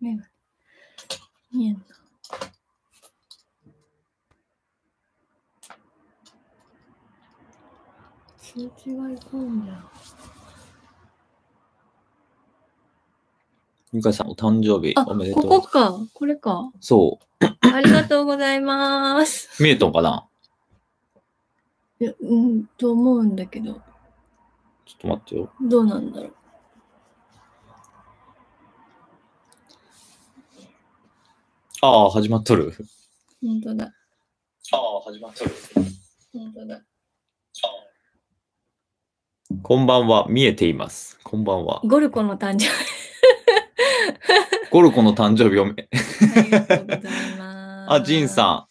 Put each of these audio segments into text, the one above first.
目が見えんな。通知が行くんだ。ゆかさん、お誕生日おめでとう。ここか、これか。そう。ありがとうございます。見えとんかないや、うん、と思うんだけど。ちょっと待ってよ。どうなんだろう。ああ、始まっとる。本当だ。ああ、始まっとる。本当だ。こんばんは、見えています。こんばんは。ゴルコの誕生日。ゴルコの誕生日おめ。ありがとうございます。あ、ジンさ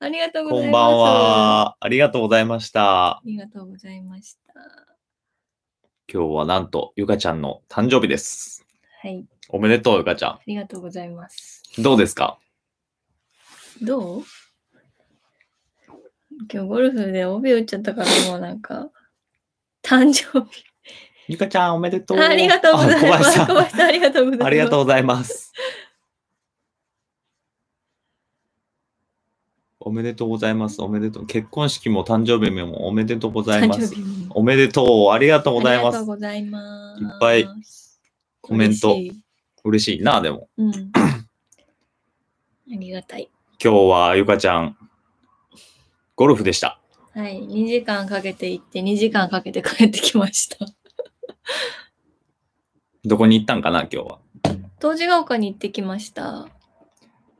ん。ありがとうございます。こんばんは。ありがとうございました。ありがとうございました。今日はなんと、ゆかちゃんの誕生日です。はい。おめでとう、ゆかちゃん。ありがとうございます。どうですかどう今日ゴルフで帯打っちゃったからもうなんか、誕生日。ゆかちゃんおめでとう。ありがとうございます。小林さんありがとうございます。ありがとうございます。おめでとうございます。おめでとう。結婚式も誕生日もおめでとうございます。おめでとう。ありがとうございます。いますいっぱいコメント。嬉しいな、でも。うんありがたい。今日はゆかちゃん、ゴルフでした。はい、2時間かけて行って、2時間かけて帰ってきました。どこに行ったんかな、今日は。東寺ヶ丘に行ってきました。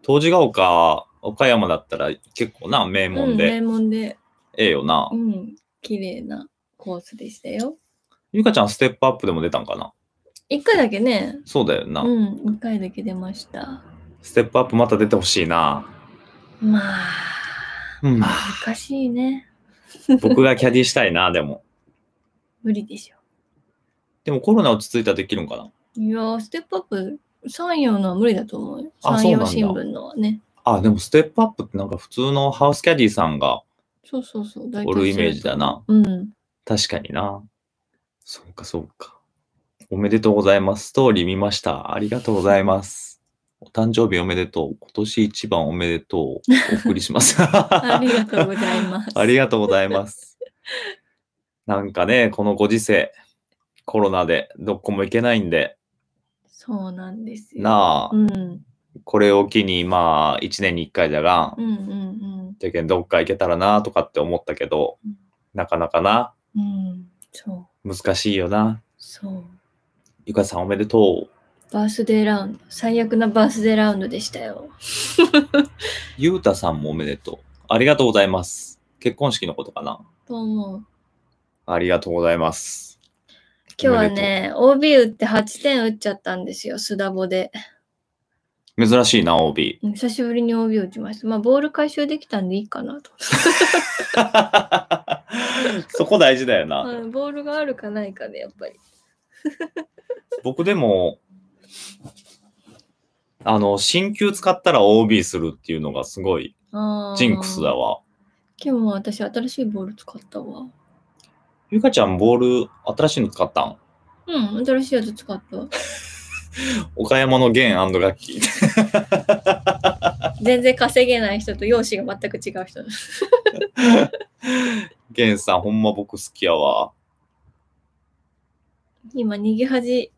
東寺ヶ丘、岡山だったら結構な、名門で。うん、名門で。ええよな。うん、綺麗なコースでしたよ。ゆかちゃん、ステップアップでも出たんかな ?1 回だけね。そうだよな。うん、1回だけ出ました。ステップアップまた出てほしいな。まあ、まあ、難しいね。僕がキャディしたいな、でも。無理でしょ。でもコロナ落ち着いたらできるんかないやステップアップ、山陽のは無理だと思うよ。山陽新聞のはね。あ、でもステップアップってなんか普通のハウスキャディさんがそうそうそう、おるイメージだな。うん。確かにな。そうか、そうか。おめでとうございます。ストーリー見ました。ありがとうございます。お誕生日おめでとう。今年一番おめでとう。お送りします。ありがとうございます。ありがとうございます。なんかね、このご時世、コロナでどこも行けないんで。そうなんですよ。なあ、うん、これを機に、まあ、一年に一回じゃがん。うんうんうん。けん、どっか行けたらなとかって思ったけど、なかなかな。うん、そう。難しいよな。そう。ゆかさんおめでとう。バースデーラウンド。最悪なバースデーラウンドでしたよ。ゆうたさんもおめでとう。ありがとうございます。結婚式のことかなどうも。ありがとうございます。今日はね、OB 打って8点打っちゃったんですよ、スダボで。珍しいな、OB。久しぶりに OB 打ちました。まあ、ボール回収できたんでいいかなと。そこ大事だよな、ボールがあるかないかで、ね、やっぱり。僕でも、あの、新球使ったら OB するっていうのがすごい、ジンクスだわ。今日も私、新しいボール使ったわ。ゆかちゃん、ボール、新しいの使ったんうん、新しいやつ使った。岡山の弦楽器。全然稼げない人と容姿が全く違う人。弦 さん、ほんま僕好きやわ。今、逃げ恥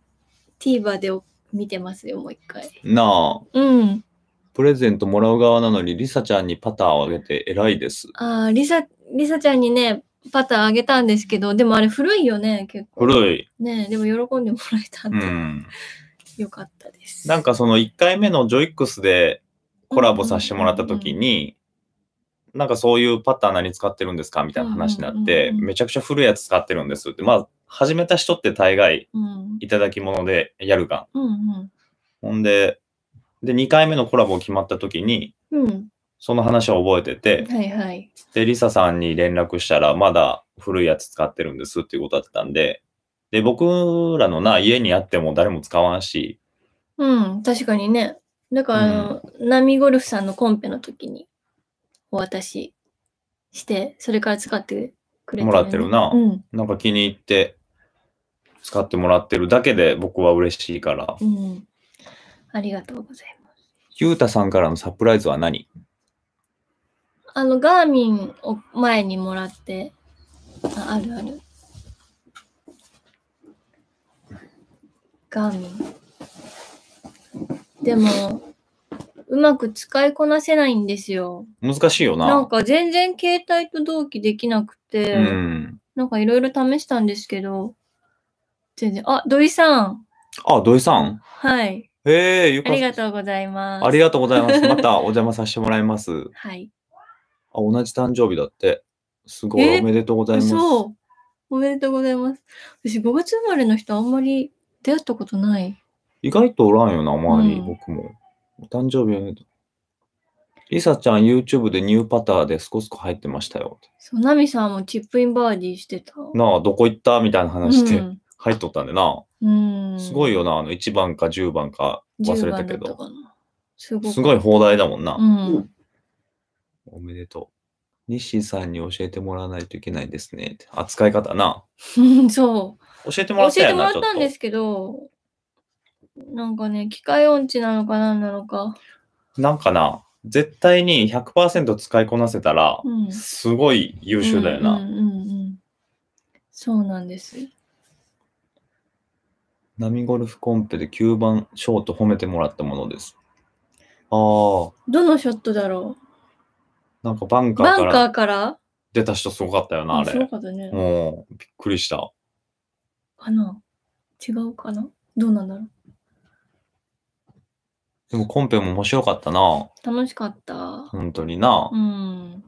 TVer で見てますよ、もう一回。なあ。うん。プレゼントもらう側なのに、りさちゃんにパターをあげて偉いです。ああ、りさ、りさちゃんにね、パターあげたんですけど、でもあれ古いよね、結構。古い。ねでも喜んでもらえたんで、うん、よかったです。なんかその1回目のジョイックスでコラボさせてもらった時に、なんかそういうパター何使ってるんですかみたいな話になって、めちゃくちゃ古いやつ使ってるんですって。まあ、始めた人って大概、いただき物でやるが、うんうん、ほんで、で、2回目のコラボ決まった時に、うん、その話を覚えてて、はいはい、で、リサさんに連絡したら、まだ古いやつ使ってるんですっていうことだったんで、で、僕らのな、家にあっても誰も使わんし。うん、確かにね。だから、あの、うん、ナミゴルフさんのコンペの時にお渡しして、それから使ってくれてる、ね、もらってるな、うん。なんか気に入って、使ってもらってるだけで僕は嬉しいから。うん。ありがとうございます。ゆうたさんからのサプライズは何あの、ガーミンを前にもらって、ああるある。ガーミン。でも、うまく使いこなせないんですよ。難しいよな。なんか全然携帯と同期できなくて、うん、なんかいろいろ試したんですけど、全然。あ、土井さん。あ、土井さん。はい。ええよあかありがとうございます。ありがとうございます。またお邪魔させてもらいます。はい。あ、同じ誕生日だって。すごい、おめでとうございます。そう。おめでとうございます。私、5月生まれの人、あんまり出会ったことない。意外とおらんよな、周り、うん僕も。お誕生日おめでとう。ちゃん、YouTube でニューパターで少コ入ってましたよ。そう、ナミさんもチップインバーディーしてた。なあ、どこ行ったみたいな話で。うん入っとったんでな。うん。すごいよな、あの1番か10番か忘れたけど。すごい。すごい放題だもんな。うん。おめでとう。西さんに教えてもらわないといけないですね。扱い方な。そう。教えてもらったえてもらっったんですけど、なんかね、機械音痴なのかなんなのか。なんかな、絶対に100%使いこなせたら、すごい優秀だよな。うんうんうんうん。そうなんです。波ゴルフコンペで9番ショート褒めてもらったものです。ああ。どのショットだろうなんかバンカーバンカーから出た人すごかったよな、あれ。すごかったね。うびっくりした。かな違うかなどうなんだろうでもコンペも面白かったな。楽しかった。本当にな。うん。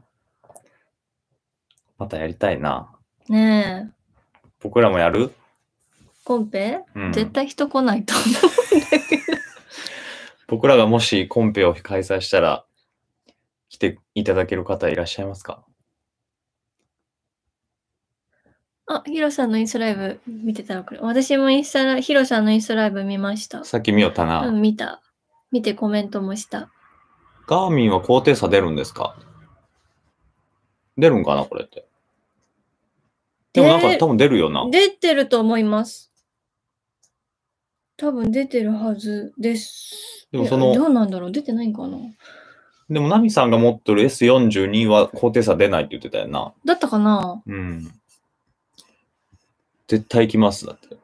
またやりたいな。ねえ。僕らもやるコンペ、うん、絶対人来ないと思うんだけど。僕らがもしコンペを開催したら、来ていただける方いらっしゃいますかあ、ヒロさんのインスタライブ見てたらこれ。私もインスタラ、ヒロさんのインスタライブ見ました。さっき見よったな。うん、見た。見てコメントもした。ガーミンは高低差出るんですか出るんかなこれって。でもなんか多分出るよな。出てると思います。多分出てるはずです。でもそのどうなんだろう出てないんかなでも、ナミさんが持ってる S42 は高低差出ないって言ってたよな。だったかなうん。絶対行きます、だって。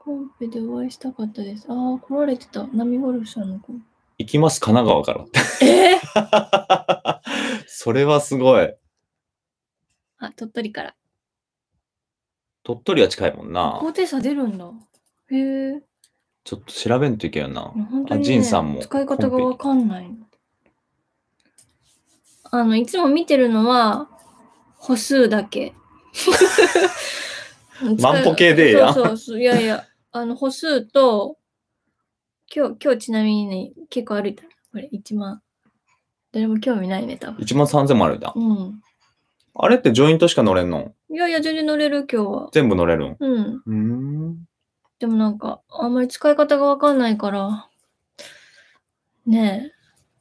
コンペでお会いしたかったです。ああ、来られてた。ナミゴルフさんの子。行きます、神奈川から。えー、それはすごい。あ、鳥取から。鳥取は近いもんな。高低差出るんだ。へえ。ちょっと調べんといけんよな。本当あ、に、ジね、さんも。使い方がわかんない。あの、いつも見てるのは、歩数だけ。万歩計でやそうそうそう。いやいや、あの、歩数と、今日、今日ちなみにね、結構歩いた。これ、1万。誰も興味ないね、多分。1万3000もあるんだ。うん。あれってジョイントしか乗れんのいやいや、全然乗れる、今日は。全部乗れるんうん。うん。でもなんか、あんまり使い方がわかんないから。ねえ。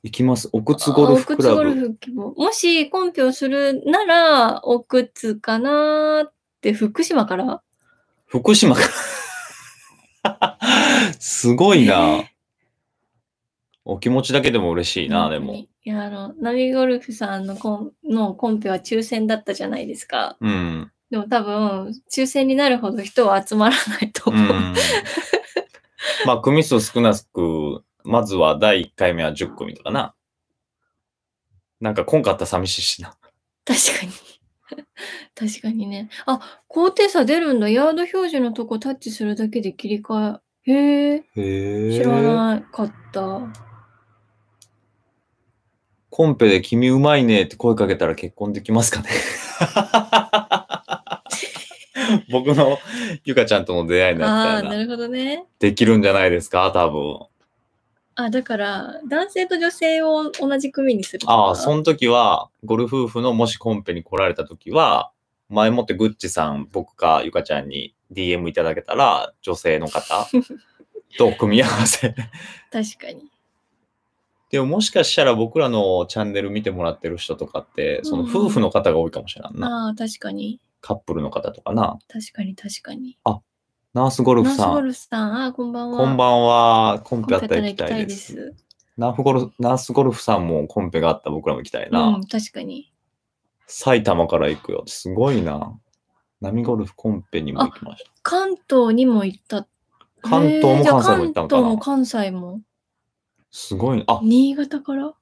行きます。奥津ゴルフクラ奥津ゴルフ希望。もし、コンピをするなら、奥津かなーって、福島から。福島か。すごいな。お気持ちだけでも嬉しいな、でも。いや、あの、ナビゴルフさんのコンのコンペは抽選だったじゃないですか。うん。でも多分、抽選になるほど人は集まらないと思う。うん、まあ、組数少なく、まずは第1回目は10組とかな。なんか、こんかったら寂しいしな。確かに。確かにね。あ、高低差出るんだ。ヤード表示のとこタッチするだけで切り替え。へえ。知らなかった。コンペで君うまいねって声かけたら結婚できますかね 僕のゆかちゃんとの出会いだったら。なるほどね。できるんじゃないですか、多分。あだから男性と女性を同じ組にするああその時はゴルフ夫婦のもしコンペに来られた時は前もってグッチさん僕かゆかちゃんに DM いただけたら女性の方と組み合わせ 確かにでももしかしたら僕らのチャンネル見てもらってる人とかって、その夫婦の方が多いかもしれないな。うん、ああ、確かに。カップルの方とかな。確かに確かに。あナースゴルフさん。ナースゴルフさん、あこんばんは。こんばんは。コンペあったら行きたいです。ナースゴルナースゴルフさんもコンペがあった僕らも行きたいな。うん、確かに。埼玉から行くよ。すごいな。波ゴルフコンペにも行きました。関東にも行った。関東も関西も行ったのかな。関東も関西も。すごい。あ、新潟から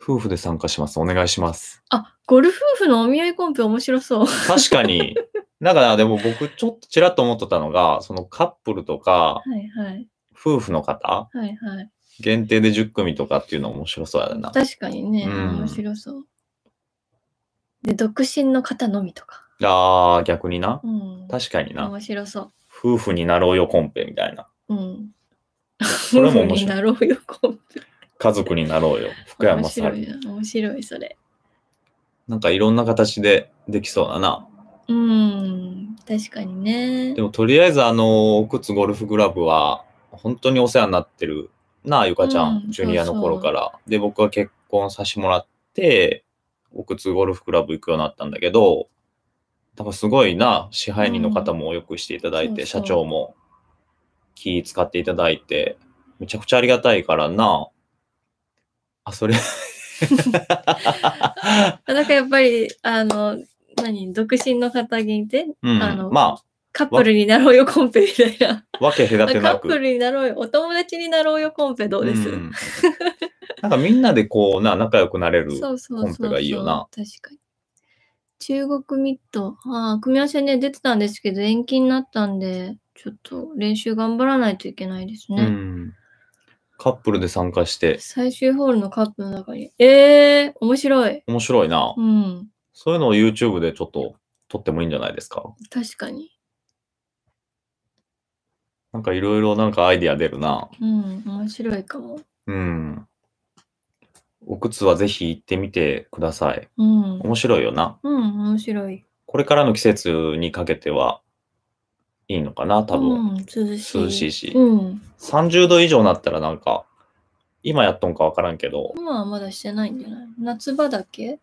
夫婦で参加します。お願いします。あ、ゴルフ夫婦のお見合いコンペ面白そう。確かに。なから、でも僕、ちょっとちらっと思ってたのが、そのカップルとか、はいはい。夫婦の方、はいはい。限定で10組とかっていうの面白そうやな。確かにね、うん面白そう。で、独身の方のみとか。ああ、逆にな。うん。確かにな。面白そ夫婦になろうよコンペみたいな。うん。れも面白い。なろうよ、家族になろうよ。福山さん。面白い面白い、それ。なんかいろんな形でできそうだな。うん、確かにね。でもとりあえず、あの、奥津ゴルフクラブは、本当にお世話になってるなあ、ゆかちゃん、うん、ジュニアの頃から。そうそうで、僕は結婚させてもらって、奥津ゴルフクラブ行くようになったんだけど、多分すごいな、支配人の方もよくしていただいて、うん、そうそう社長も。気使っていただいて、めちゃくちゃありがたいからな。あ、それ なんかやっぱり、あの、何、独身の方限定、うん、あの、まあ、カップルになろうよコンペみたいな。わけ隔てなく。カップルになろうよ、お友達になろうよコンペどうです、うん、なんかみんなでこうな、仲良くなれるコンペがいいよな。そうそうそう確かに。中国ミッド。ああ、組み合わせね、出てたんですけど、延期になったんで、ちょっと練習頑張らないといけないですね。うんカップルで参加して。最終ホールのカップの中に。えー、面白い。面白いな。うん。そういうのを YouTube でちょっと撮ってもいいんじゃないですか。確かに。なんかいろいろなんかアイディア出るな。うん、面白いかも。うん。お靴はぜひ行ってみてください。うん。面白いよな。うん、面白い。これからの季節にかけては、いいのかな、多分。うん、涼しい。涼しいし。うん、30度以上になったらなんか、今やっとんかわからんけど。今はまだしてないんじゃない夏場だけ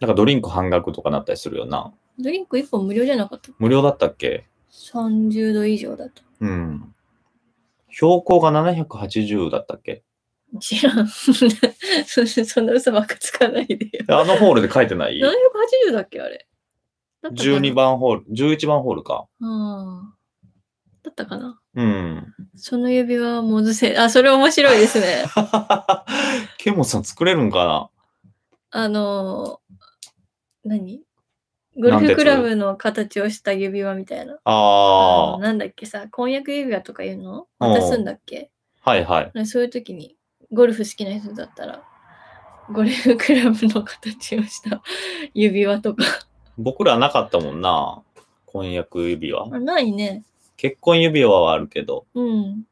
なんかドリンク半額とかなったりするよな。ドリンク1本無料じゃなかった無料だったっけ ?30 度以上だと。うん。標高が780だったっけ知らん。そんな嘘ばっかつかないでよ。あのホールで書いてない ?780 だっけあれ。12番ホール、11番ホールか。うん。だったかなうん。その指輪もずせ、あ、それ面白いですね。ケモさん作れるんかなあのー、何ゴルフクラブの形をした指輪みたいな。なああなんだっけさ、婚約指輪とかいうの渡すんだっけはいはい。そういう時に、ゴルフ好きな人だったら、ゴルフクラブの形をした指輪とか僕らなかったもんな。婚約指輪。ないね。結婚指輪はあるけど。うん。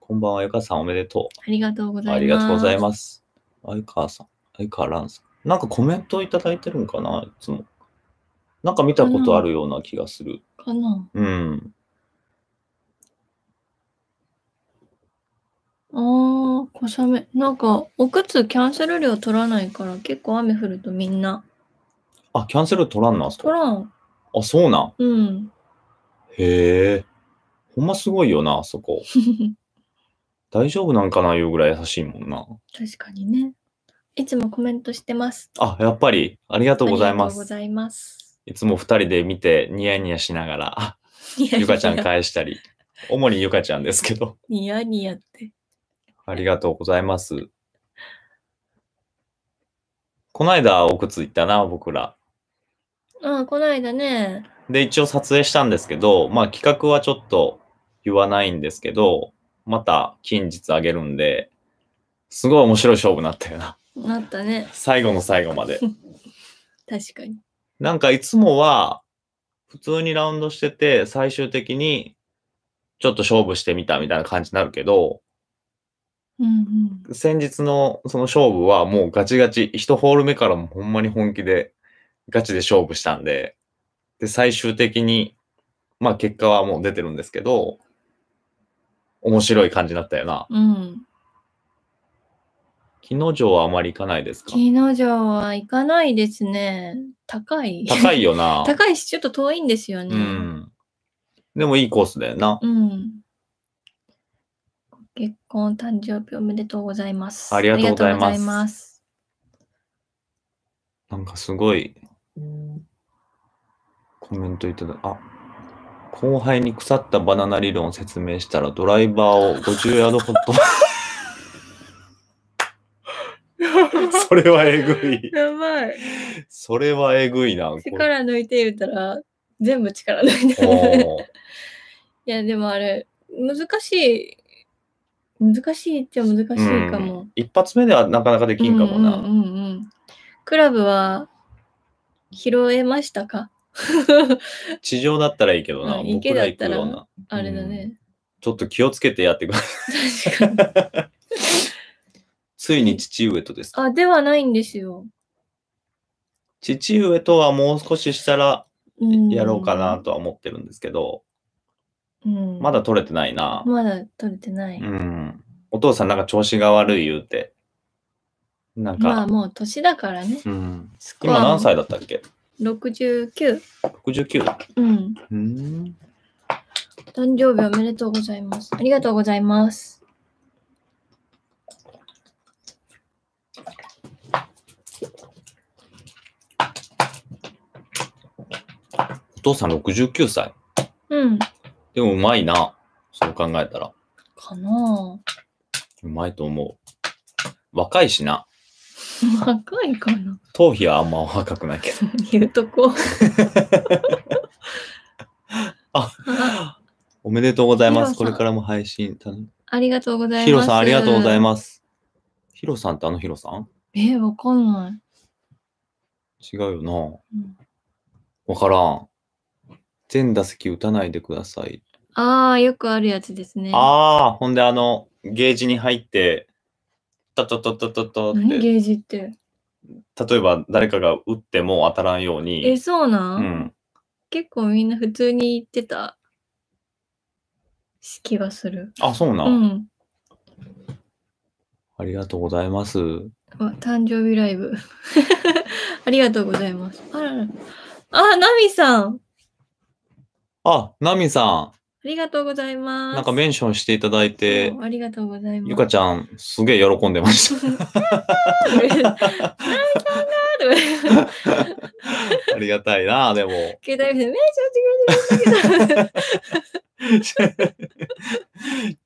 こんばんは、ゆかさんおめでとありがとうございます。ありがとうございます。相川さん、相川蘭さん。なんかコメントいただいてるんかな、いつも。なんか見たことあるような気がする。かなうん。あー、小雨。なんか、お靴キャンセル料取らないから、結構雨降るとみんなあ、キャンセル取らんな取らん。あ、そうなん。うん。へえ。ほんますごいよな、あそこ。大丈夫なんかないうぐらい優しいもんな。確かにね。いつもコメントしてます。あ、やっぱり。ありがとうございます。ありがとうございます。いつも二人で見てニヤニヤしながら、あ、ゆかちゃん返したり、主にゆかちゃんですけど。ニヤニヤって。ありがとうございます。この間、お靴行ったな、僕ら。ああ、こないだね。で、一応撮影したんですけど、まあ企画はちょっと言わないんですけど、また近日あげるんで、すごい面白い勝負になったよな。なったね。最後の最後まで。確かに。なんかいつもは、普通にラウンドしてて、最終的に、ちょっと勝負してみたみたいな感じになるけど、うんうん、先日のその勝負はもうガチガチ、1ホール目からもほんまに本気でガチで勝負したんで、で、最終的に、まあ結果はもう出てるんですけど、面白い感じだったよな。うん。木の城はあまり行かないですか木の城は行かないですね。高い。高いよな。高いし、ちょっと遠いんですよね。うん。でもいいコースだよな。うん。結婚誕生日おめでとうございます。ありがとうございます。ますなんかすごいコメントいただあ後輩に腐ったバナナ理論を説明したらドライバーを50ヤードほっとそれはえぐい。やばい。それはえぐいな。力抜いて言うたら全部力抜いてる。いやでもあれ難しい難しいっちゃ難しいかも、うん、一発目ではなかなかできんかもな、うんうんうん、クラブは拾えましたか 地上だったらいいけどな、うん、池だったらあれだね、うん、ちょっと気をつけてやってください。確 ついに父上とです。あ、ではないんですよ。父上とはもう少ししたらやろうかなとは思ってるんですけど、うん、まだ取れてないな。まだ取れてない。うん。お父さんなんか調子が悪い言うて。なんか。まあもう年だからね。うん、今何歳だったっけ ?69。69? うん。うん誕生日おめでとうございます。ありがとうございます。お父さん69歳。うん。でもうまいな。そう考えたら。かなうまいと思う。若いしな。若いかな。頭皮はあんま若くないけど。言うとこ。あ、おめでとうございます。これからも配信。ありがとうございます。ヒロさん、ありがとうございます。ヒロさんってあのヒロさんえ、わかんない。違うよな。わ、うん、からん。全打席打たないでください。ああ、よくあるやつですね。ああ、ほんであの、ゲージに入って、タタタタタタって。何ゲージって。例えば誰かが打っても当たらんように。え、そうなん、うん、結構みんな普通に言ってた気がする。あ、そうなん、うん、ありがとうございます。あ、誕生日ライブ。ありがとうございます。あらら。あ、ナミさん。あ、ナミさん。ありがとうございます。なんかメンションしていただいて、ありがとうございます。ゆかちゃん、すげえ喜んでました。ありがたいな、でも。携帯でメンションしてくれ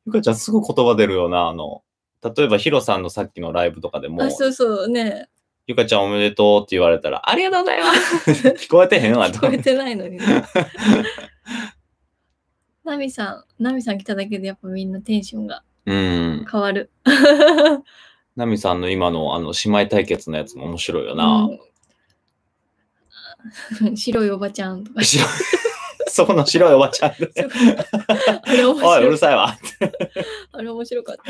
ゆかちゃん、すぐ言葉出るよな、あの。例えば、ヒロさんのさっきのライブとかでも。あ、そうそうね。ゆかちゃんおめでとうって言われたら、ありがとうございます 聞こえてへんわ、聞こえてないのに、ナミさん、ナミさん来ただけでやっぱみんなテンションが変わる。ナミさんの今のあの姉妹対決のやつも面白いよな。うん、白いおばちゃんとか。白い そこの白いおばちゃんで、ね。おい、うるさいわ。あれ面白かった。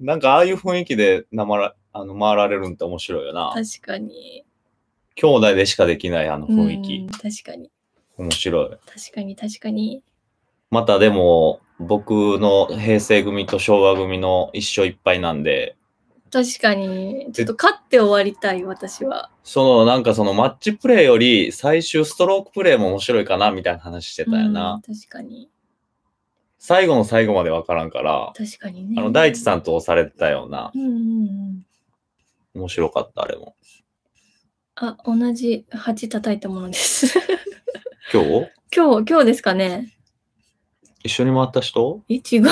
なんかああいう雰囲気でなまらあの回られるんって面白いよな。確かに。兄弟でしかできないあの雰囲気。確かに。面白い。確かに確かに。またでも、僕の平成組と昭和組の一生いっぱいなんで、確かに。ちょっと勝って終わりたい、私は。そのなんかそのマッチプレーより最終ストロークプレーも面白いかなみたいな話してたよな。うん、確かに。最後の最後まで分からんから、確かにね。あの大地さんと押されてたような。うんうんうん。面白かった、あれも。あ、同じ鉢叩いたものです。今日今日、今日ですかね。一緒に回った人え、違う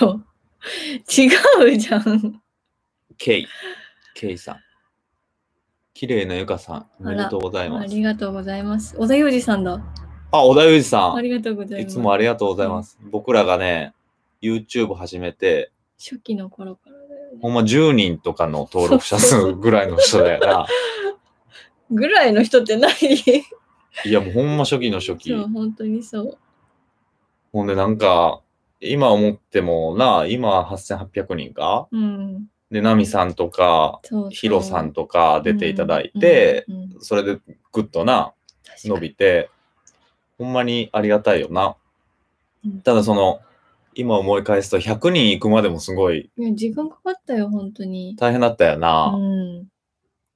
よ。違うじゃん。ケイ。ケイさん。綺麗なゆかさん、おめでとうございます。ありがとうございます。小田裕二さんだ。あ、小田裕二さん。ありがとうございます。いつもありがとうございます。僕らがね、YouTube 始めて、初期の頃からね。ほんま10人とかの登録者数ぐらいの人だよな。ぐらいの人って何いや、もうほんま初期の初期。そう、本当にそう。ほんでなんか、今思ってもな、今8800人か、うん、で、ナミさんとか、ヒロさんとか出ていただいて、うんうんうん、それでグッとな、伸びて、ほんまにありがたいよな。ただその、今思い返すと100人行くまでもすごい。いや、時間かかったよ、本当に。大変だったよな。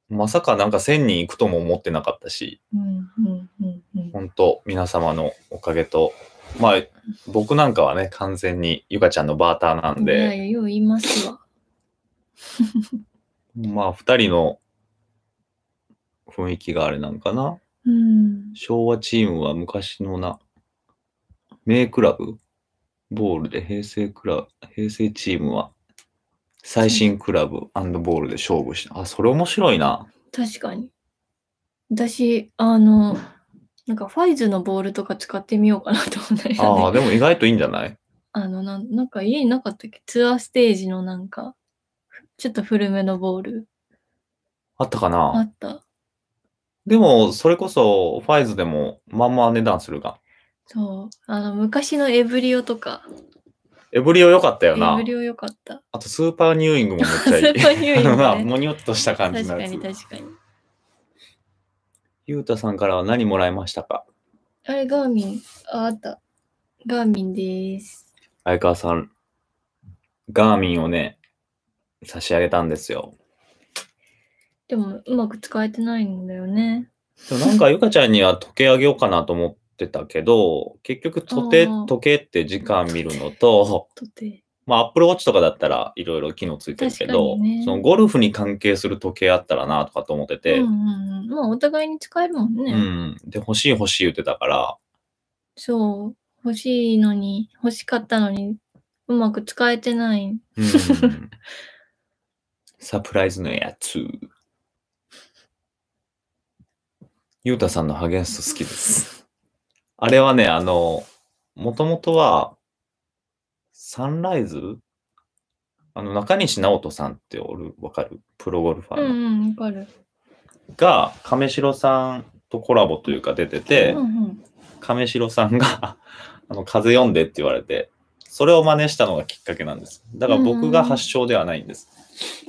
まさかなんか1000人行くとも思ってなかったし、うんうんうんうん、本当皆様のおかげとまあ、僕なんかはね、完全にゆかちゃんのバーターなんで。いやいや、よう言いますわ。まあ、二人の雰囲気があれなんかな。うん、昭和チームは昔のな、名クラブボールで平成クラブ、平成チームは最新クラブボールで勝負した。あ、それ面白いな。確かに。私、あの、なんかファイズのボールとか使ってみようかなと思ったりしね、ああ、でも意外といいんじゃないあのな、なんか家になかったっけツアーステージのなんか、ちょっと古めのボール。あったかなあった。でも、それこそ、ファイズでも、まんま値段するが。そう。あの、昔のエブリオとか。エブリオ良かったよな。エブリオ良かった。あと、スーパーニューイングもめっちゃいい。スーパーニューイング、ね、まあ、もにょっとした感じのやつ。確かに、確かに。ゆうたさんからは何もらいましたかあれ、ガーミン。あ、あった。ガーミンです。相川さん、ガーミンをね、差し上げたんですよ。でも、うまく使えてないんだよね。でもなんか、ゆかちゃんには時計あげようかなと思ってたけど、結局、時計、時計って時間見るのと、時計。まあ、アップルウォッチとかだったらいろいろ機能ついてるけど、ね、そのゴルフに関係する時計あったらなとかと思ってて、うんうん、まあお互いに使えるもんね。うん、で欲しい欲しい言ってたから。そう欲しいのに欲しかったのにうまく使えてない。うん、サプライズのやつ。ゆうたさんのハゲンスト好きです。あれはね、あの、もともとは、サンライズあの中西直人さんっておる、わかるプロゴルファーの。うんわかる。が、亀城さんとコラボというか出てて、うんうん、亀城さんが あの、風読んでって言われて、それを真似したのがきっかけなんです。だから僕が発祥ではないんです。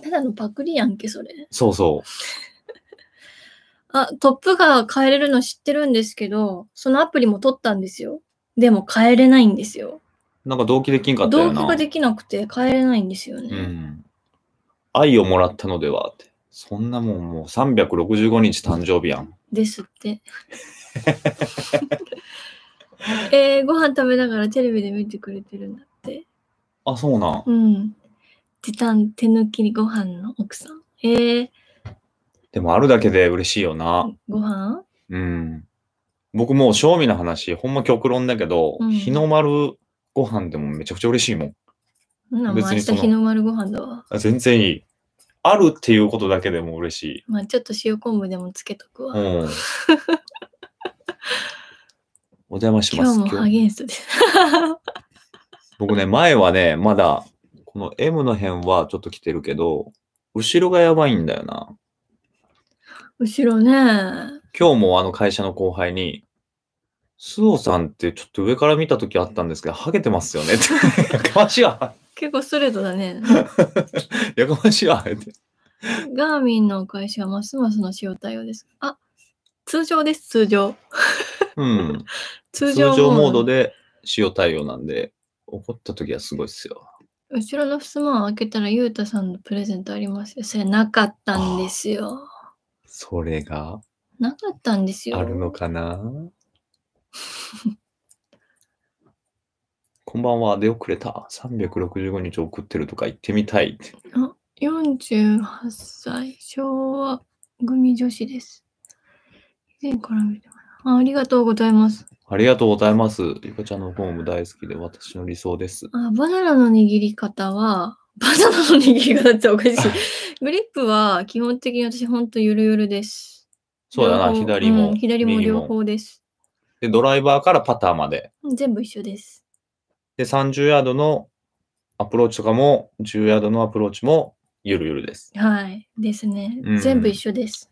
ただのパクリやんけ、それ。そうそう。あ、トップが変えれるの知ってるんですけど、そのアプリも取ったんですよ。でも変えれないんですよ。なんか同期できんかったよな。同期ができなくて帰れないんですよね。うん。愛をもらったのではって。そんなもんもう365日誕生日やん。ですって。えー、ご飯食べながらテレビで見てくれてるんだって。あ、そうなうん。時短手抜きにご飯の奥さん。えー、でもあるだけで嬉しいよな。ご飯うん。僕もう、賞味の話、ほんま極論だけど、うん、日の丸ご飯でもめちゃくちゃ嬉しいもん。まあ、別に明日日の丸ご飯だわ。全然いい。あるっていうことだけでも嬉しい。まあ、ちょっと塩昆布でもつけとくわ。うん。お邪魔しま今す。日もアゲンストです。僕ね、前はね、まだ、この M の辺はちょっと来てるけど、後ろがやばいんだよな。後ろね。今日もあの会社の後輩に、スオさんってちょっと上から見た時あったんですけど、ハゲてますよねって。やかましいわ。結構ストレートだね。やかましいわ。ガーミンの会社はますますの塩対応です。あ、通常です、通常。うん。通常モードで塩対応なんで、怒った時はすごいですよ。後ろの襖を開けたら、ゆうたさんのプレゼントありますよ。それなかったんですよ。それがなかったんですよ。あるのかなこんばんは、出遅れた。365日送ってるとか言ってみたい。あ、48歳、昭和組女子です。以前から見てます。ありがとうございます。ありがとうございます。ゆかちゃんのフォーム大好きで私の理想です。あバナナの握り方は、バナナの握り方っておかしい。グリップは基本的に私ほんとゆるゆるです。そうだな、左も、うん、左も両方です。で、ドライバーからパターまで。全部一緒です。で、30ヤードのアプローチとかも、10ヤードのアプローチも、ゆるゆるです。はい。ですね。うん、全部一緒です。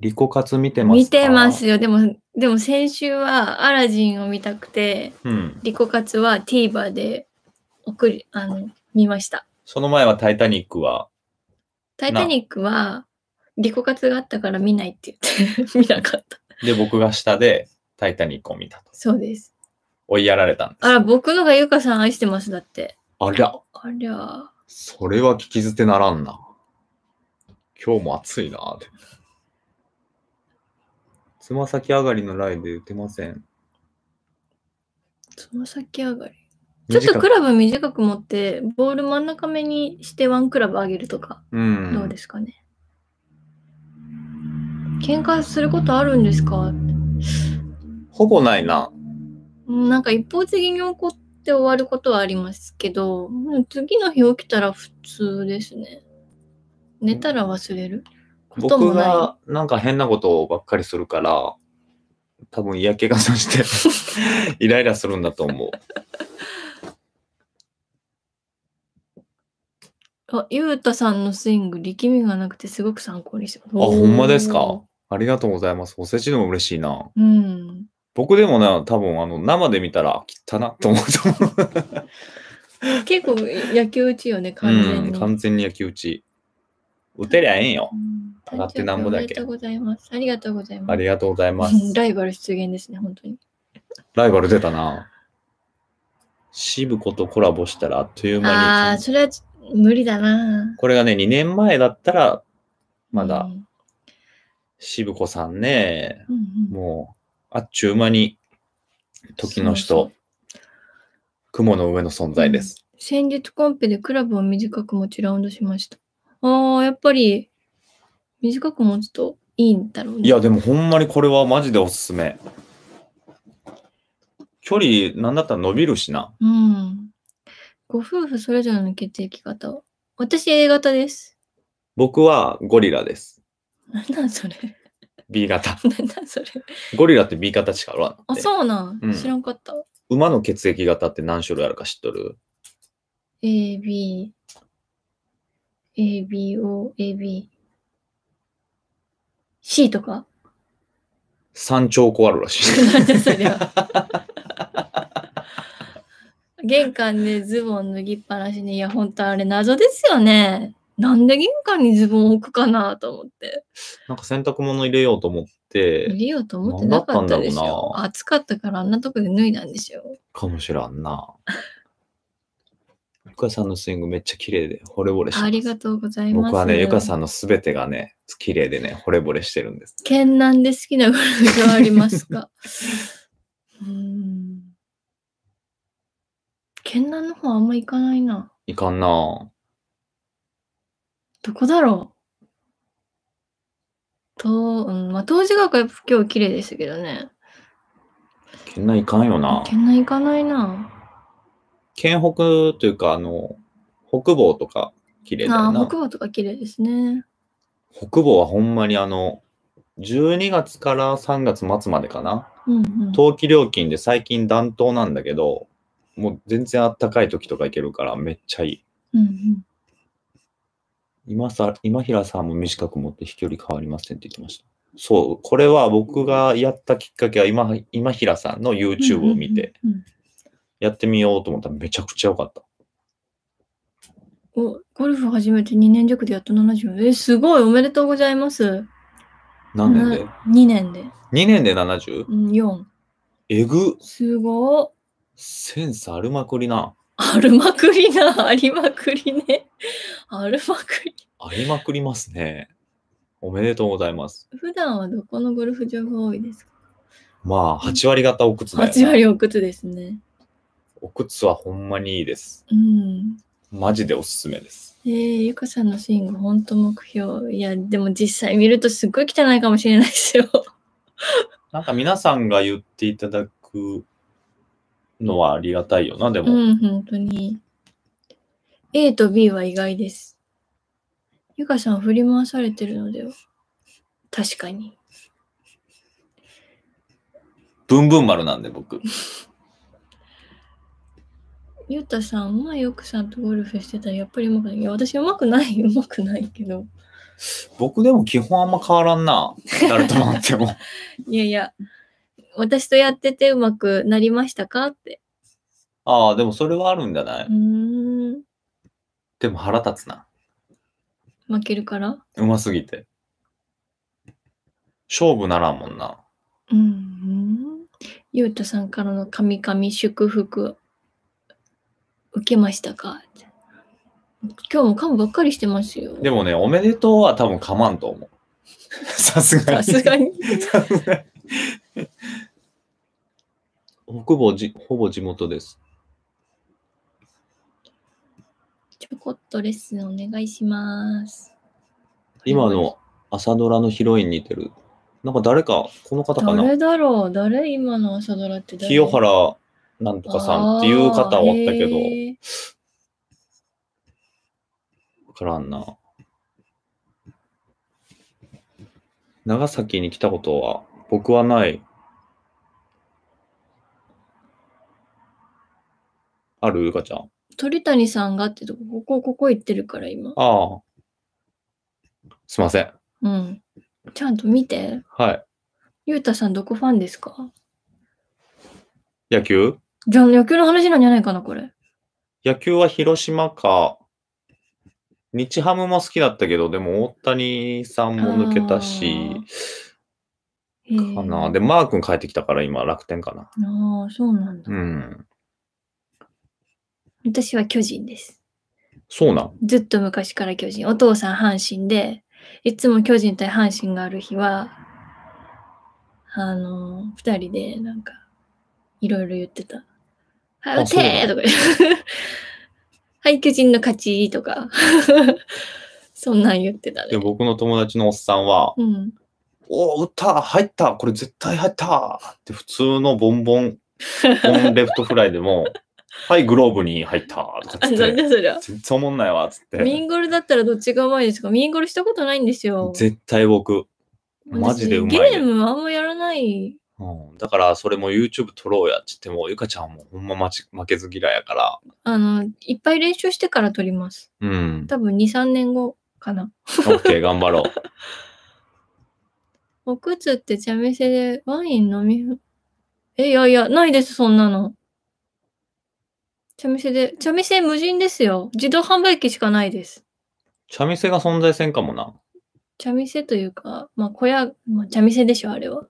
リコ活見てます見てますよ。でも、でも先週はアラジンを見たくて、うん、リコ活は TVer で送り、あの、見ました。その前はタイタニックはタイタニックは、リコ活があったから見ないって言って 見なかった。で、僕が下でタイタニックを見たと。そうです。追いやられたんです。あら、僕のがゆかさん愛してます、だって。ありゃ、ありゃありゃそれは聞き捨てならんな。今日も暑いなぁって。つま先上がりのライで打てません。つま先上がり。ちょっとクラブ短く持って、ボール真ん中目にしてワンクラブ上げるとか、うん。どうですかね。喧嘩することあるんですかほぼないな。なんか一方的に怒って終わることはありますけど、次の日起きたら普通ですね。寝たら忘れることもない。僕がなんか変なことばっかりするから、多分嫌気がさして イライラするんだと思う。あ、ゆうたさんのスイング、力みがなくてすごく参考にしてます。あ、ほんまですか。ありがとうございます。おせちでも嬉しいな。うん。僕でもね、多分あの生で見たら、汚なと思うと思う。結構野球打ちよね、完全に。うん、完全に野球打ち。打てりゃええんよ。上、がってなんぼだけ。ありがとうございます。ありがとうございます。ありがとうございます。ライバル出現ですね、本当に。ライバル出たな。渋子とコラボしたらあっという間に。ああ、それはち無理だなこれがね、2年前だったら、まだ、渋子さんね、うんうん、もう、あっちゅう間に、時の人、雲の上の存在です。うん、先日コンペでクラブを短く持ちラウンドしました。ああ、やっぱり、短く持つといいんだろうね。いや、でもほんまにこれはマジでおすすめ。距離、なんだったら伸びるしな。うん。ご夫婦それぞれの血液型は私 A 型です。僕はゴリラです。なんなんそれ B 型。なんなんそれゴリラって B 型しかあらんあ、そうなん、知らんかった。馬の血液型って何種類あるか知っとる A, B, A, B, O, A, B, C とか ?3 兆個あるらしい。なんだそれは。玄関でズボン脱ぎっぱなしに、いや、本当あれ謎ですよね。なんで玄関にズボン置くかなと思って。なんか洗濯物入れようと思って。入れようと思ってなかったでしょ。暑かったからあんなとこで脱いだんでしょ。かもしらんな。ゆかさんのスイングめっちゃ綺麗で、惚れ惚れしてありがとうございます。僕はね、ゆかさんのすべてがね、綺麗でね、惚れ惚れしてるんです。県南で好きなゴルフがありますか うん県南の方あんま行かないな。行かんな。どこだろうと、うん、まあ、当時学は今日綺麗でしたけどね。県内行かんよな。県内行かないな。県北というか、あの、北房とか綺麗だよあ北北部とか綺麗ですね。北房はほんまにあの、12月から3月末までかな。うんうん。冬季料金で最近暖冬なんだけど、もう全然あったかい時とか行けるから、めっちゃいい。うんうん、今さ、今平さんも短く持って飛距離変わりませんって言ってました。そう、これは僕がやったきっかけは今、今平さんの YouTube を見て、やってみようと思ったらめちゃくちゃ良かった。お、ゴルフ始めて2年弱でやっと70。え、すごい、おめでとうございます。何年で ?2 年で。2年で 70?4。えぐ。すごセンスあるまくりな。あるまくりな、ありまくりね。あるまくり。ありまくりますね。おめでとうございます。普段はどこのゴルフ場が多いですかまあ、8割方お靴だよ、ね。8割お靴ですね。お靴はほんまにいいです。うん。マジでおすすめです。えー、ゆかさんのスイング、ほんと目標。いや、でも実際見るとすっごい汚いかもしれないですよ。なんか皆さんが言っていただくのはありがたいよな、でも。うん、本当に。A と B は意外です。ゆかさん振り回されてるのでは確かに。ブンブン丸なんで、僕。ゆうたさんもよくさんとゴルフしてたらやっぱりうまくない。いや、私うまくない、うまくないけど。僕でも基本あんま変わらんな。誰となっても。いやいや、私とやっててうまくなりましたかって。ああ、でもそれはあるんじゃない、うん。でも腹立つな。負けるからうますぎて。勝負ならんもんな。うんゆうたさんからの神々祝福受けましたかって今日も噛むばっかりしてますよ。でもね、おめでとうは多分かまんと思う。さすがさすがに。さすがにほぼじ、ほぼ地元です。ちょこっとレッスンお願いします。今の朝ドラのヒロイン似てる。なんか誰か、この方かな誰だろう誰今の朝ドラって誰清原なんとかさんっていう方あったけど、わからんな。長崎に来たことは僕はない。あるゆかちゃん。鳥谷さんがってとこ、ここ、ここ行ってるから今。ああ。すいません。うん。ちゃんと見て。はい。ゆうたさんどこファンですか野球じゃあ野球の話なんじゃないかな、これ。野球は広島か、日ハムも好きだったけど、でも大谷さんも抜けたし、かな。で、マー君帰ってきたから今、楽天かな。ああ、そうなんだ。うん。私は巨人です。そうなん。ずっと昔から巨人。お父さん阪神で、いつも巨人対阪神がある日は、あのー、二人でなんか、いろいろ言ってた。はい、打てーとか はい、巨人の勝ちとか。そんなん言ってたねで、。僕の友達のおっさんは、うん。おお、打った入ったこれ絶対入ったって普通のボンボン、ボンレフトフライでも、はい、グローブに入ったとかっつっなんて、そりゃ。全然おもんないわ、つって。ミンゴルだったらどっちがうまいですかミンゴルしたことないんですよ。絶対僕。マジでうまいゲームあんまやらない。うん、だから、それも YouTube 撮ろうやっつっても、ゆかちゃんもほんままち負けず嫌いやから。あの、いっぱい練習してから撮ります。うん。多分2、3年後かな。OK、頑張ろう。お靴って茶店でワイン飲みふ、え、いやいや、ないです、そんなの。茶店で、茶店無人ですよ。自動販売機しかないです。茶店が存在せんかもな。茶店というか、まあ小屋、まあ、茶店でしょ、あれは。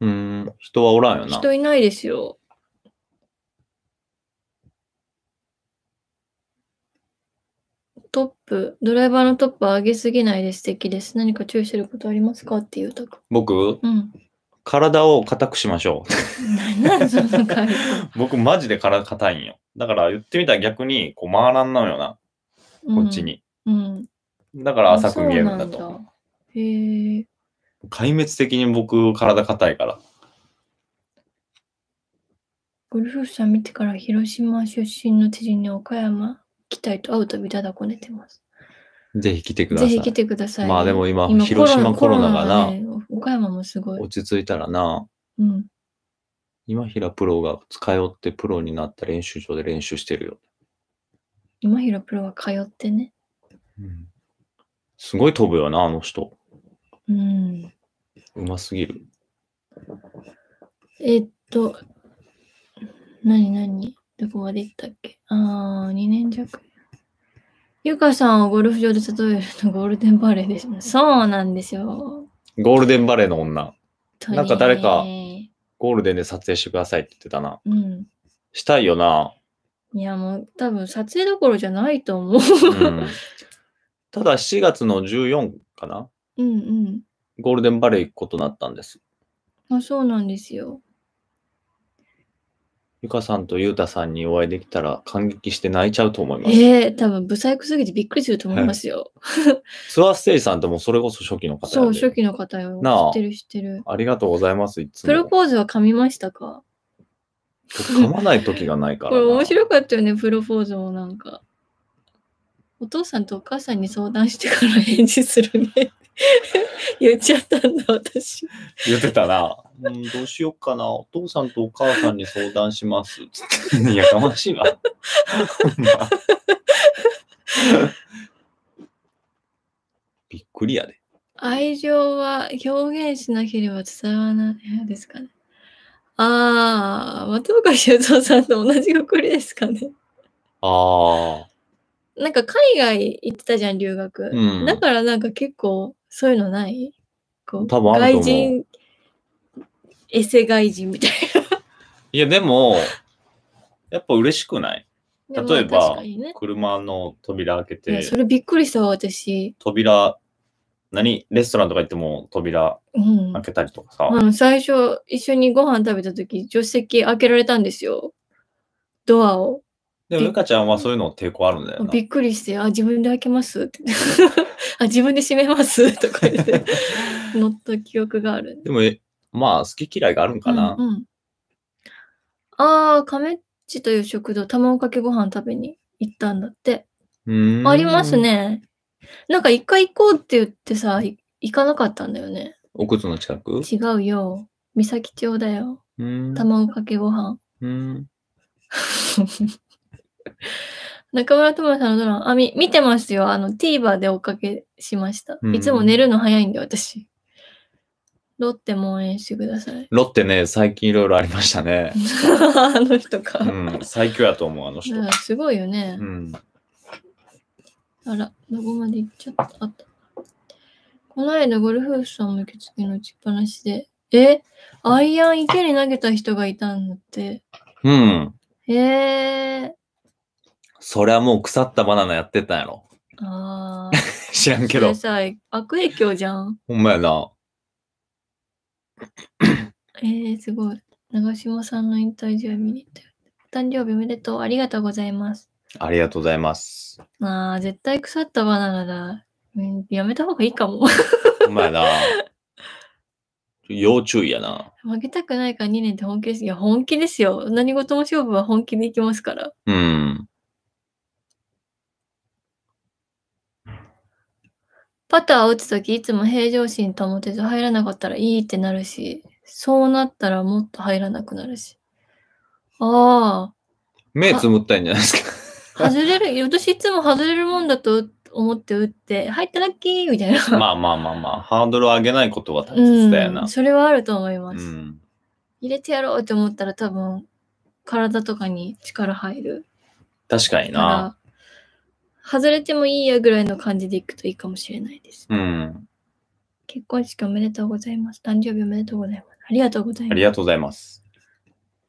うん、人はおらんよな。人いないですよ。トップ、ドライバーのトップ上げすぎないで素敵です。何か注意してることありますかっていうたく。僕、うん、体を硬くしましょう。何なんその回 僕、マジで体硬いんよ。だから言ってみたら逆にこう回らんのよな、こっちに。うん、だから浅く見えるんだと。へえ。壊滅的に僕、体硬いから。ゴルフさん見てから広島出身の知人に岡山来たいと会うとびただこねてます。ぜひ来てください。ぜひ来てください。まあでも今、今広島コロナがな、ね、岡山もすごい。落ち着いたらな。うん。今平プロが通ってプロになった練習場で練習してるよ。今平プロが通ってね。うん、すごい飛ぶよな、あの人。うん。うますぎる。えっと、なになにどこまで行ったっけああ、2年弱。ゆかさんをゴルフ場で例えると ゴールデンバレーですそうなんですよ。ゴールデンバレーの女。なんか誰かゴールデンで撮影してくださいって言ってたな。うん。したいよな。いや、もう多分撮影どころじゃないと思ううん、ただ、7月の14かな。うんうん。ゴールデンバレー行くことになったんです。あ、そうなんですよ。ゆかさんとゆうたさんにお会いできたら感激して泣いちゃうと思います。ええー、多分、サイクすぎてびっくりすると思いますよ。ツアーステジさんともそれこそ初期の方そう、初期の方よ。なあ知ってる知ってる。ありがとうございます、いつも。プロポーズは噛みましたか噛まない時がないからこれ面白かったよね、プロポーズもなんか。お父さんとお母さんに相談してから返事するね 言っちゃったんだ、私。言ってたな。うん、どうしようかな。お父さんとお母さんに相談します。いやかましいな。びっくりやで。愛情は表現しなければ伝わらないですかね。ああ、松岡修造さんと同じくりですかね。ああ。なんか海外行ってたじゃん、留学。うん、だからなんか結構、そういうのないこう多分あると思う外人、エセ外人みたいな。いや、でも、やっぱ嬉しくない例えば、ね車の扉開けて、それびっくりしたわ、私。扉、何レストランとか行っても扉開。けたりとかさ、うん、最初、一緒にご飯食べた時助手席開けられたんですよ。ドアを。でも、ルカちゃんはそういうの抵抗あるんだよびっくりして、あ、自分で開けますって。あ、自分で閉めます とか言って、乗った記憶がある。でも、まあ、好き嫌いがあるんかな。うん、うん、ああ、亀っちという食堂、卵かけご飯食べに行ったんだって。ありますね。なんか一回行こうって言ってさ、行かなかったんだよね。お靴の近く違うよ。三崎町だよ。卵かけご飯。うん。中村智さんのドラマ、あ、み、見てますよ。あの、TVer でおかけしました。いつも寝るの早いんで、私。ロッテも応援してください。ロッテね、最近いろいろありましたね。あの人か。うん、最強やと思う、あの人。すごいよね。うん。あら、どこまで行っちゃったあった。この間、ゴルフースさんも受付の打ちっぱなしで、えアイアン池に投げた人がいたんだって。うん。へえそりゃもう腐ったバナナやってたんやろ。ああ。知らんけど。そさ、悪影響じゃん。ほんまやな。えー、すごい。長嶋さんの引退試合見に行ったよ。お誕生日おめでとう。ありがとうございます。ありがとうございます。ああ、絶対腐ったバナナだ。ん、やめた方がいいかも。ほんまやな。要注意やな。負けたくないから2年って本気です。いや、本気ですよ。何事も勝負は本気でいきますから。うん。パター打つときいつも平常心保てず入らなかったらいいってなるし、そうなったらもっと入らなくなるし。ああ。目つむったいんじゃないですか。外れる、私いつも外れるもんだと思って打って、入ったらっきーみたいな。まあまあまあまあ、ハードルを上げないことが大切だよな。うん、それはあると思います。うん、入れてやろうって思ったら多分、体とかに力入る。確かにな。外れてもいいやぐらいの感じでいくといいかもしれないです。うん。結婚式おめでとうございます。誕生日おめでとうございます。ありがとうございます。ありがとうございます。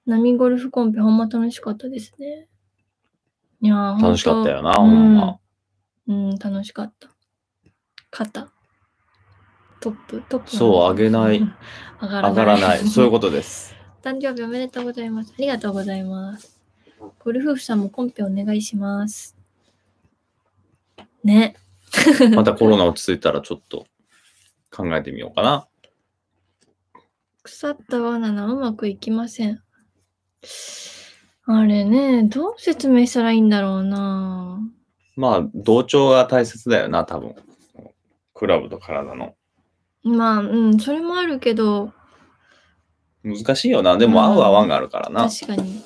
波ゴルフコンペ、ほんま楽しかったですね。いや楽しかったよな、ほんま。うん、楽しかった。肩。トップ、トップ。そう、上げない。上がらない。上がらない。そういうことです。誕生日おめでとうございます。ありがとうございます。ゴルフ夫さんもコンペお願いします。ね。またコロナ落ち着いたらちょっと考えてみようかな。腐ったバナナうまくいきません。あれね、どう説明したらいいんだろうな。まあ、同調が大切だよな、多分。クラブと体の。まあ、うん、それもあるけど。難しいよな。でも、合う合わんがあるからな。確かに。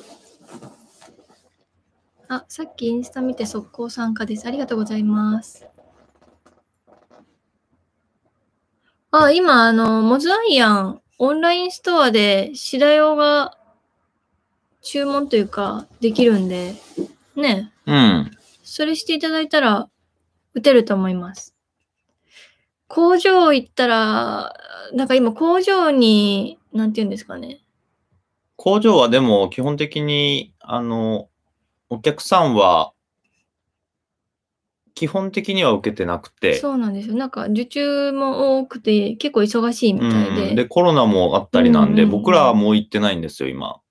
あ、さっきインスタ見て速攻参加です。ありがとうございます。あ、今、あの、モズアイアン、オンラインストアでダ用が注文というか、できるんで、ね。うん。それしていただいたら、打てると思います。工場行ったら、なんか今工場に、なんて言うんですかね。工場はでも基本的に、あの、お客さんは、基本的には受けてなくて。そうなんですよ。なんか受注も多くて、結構忙しいみたいで。うん、で、コロナもあったりなんで、うんうんうん、僕らはもう行ってないんですよ、今。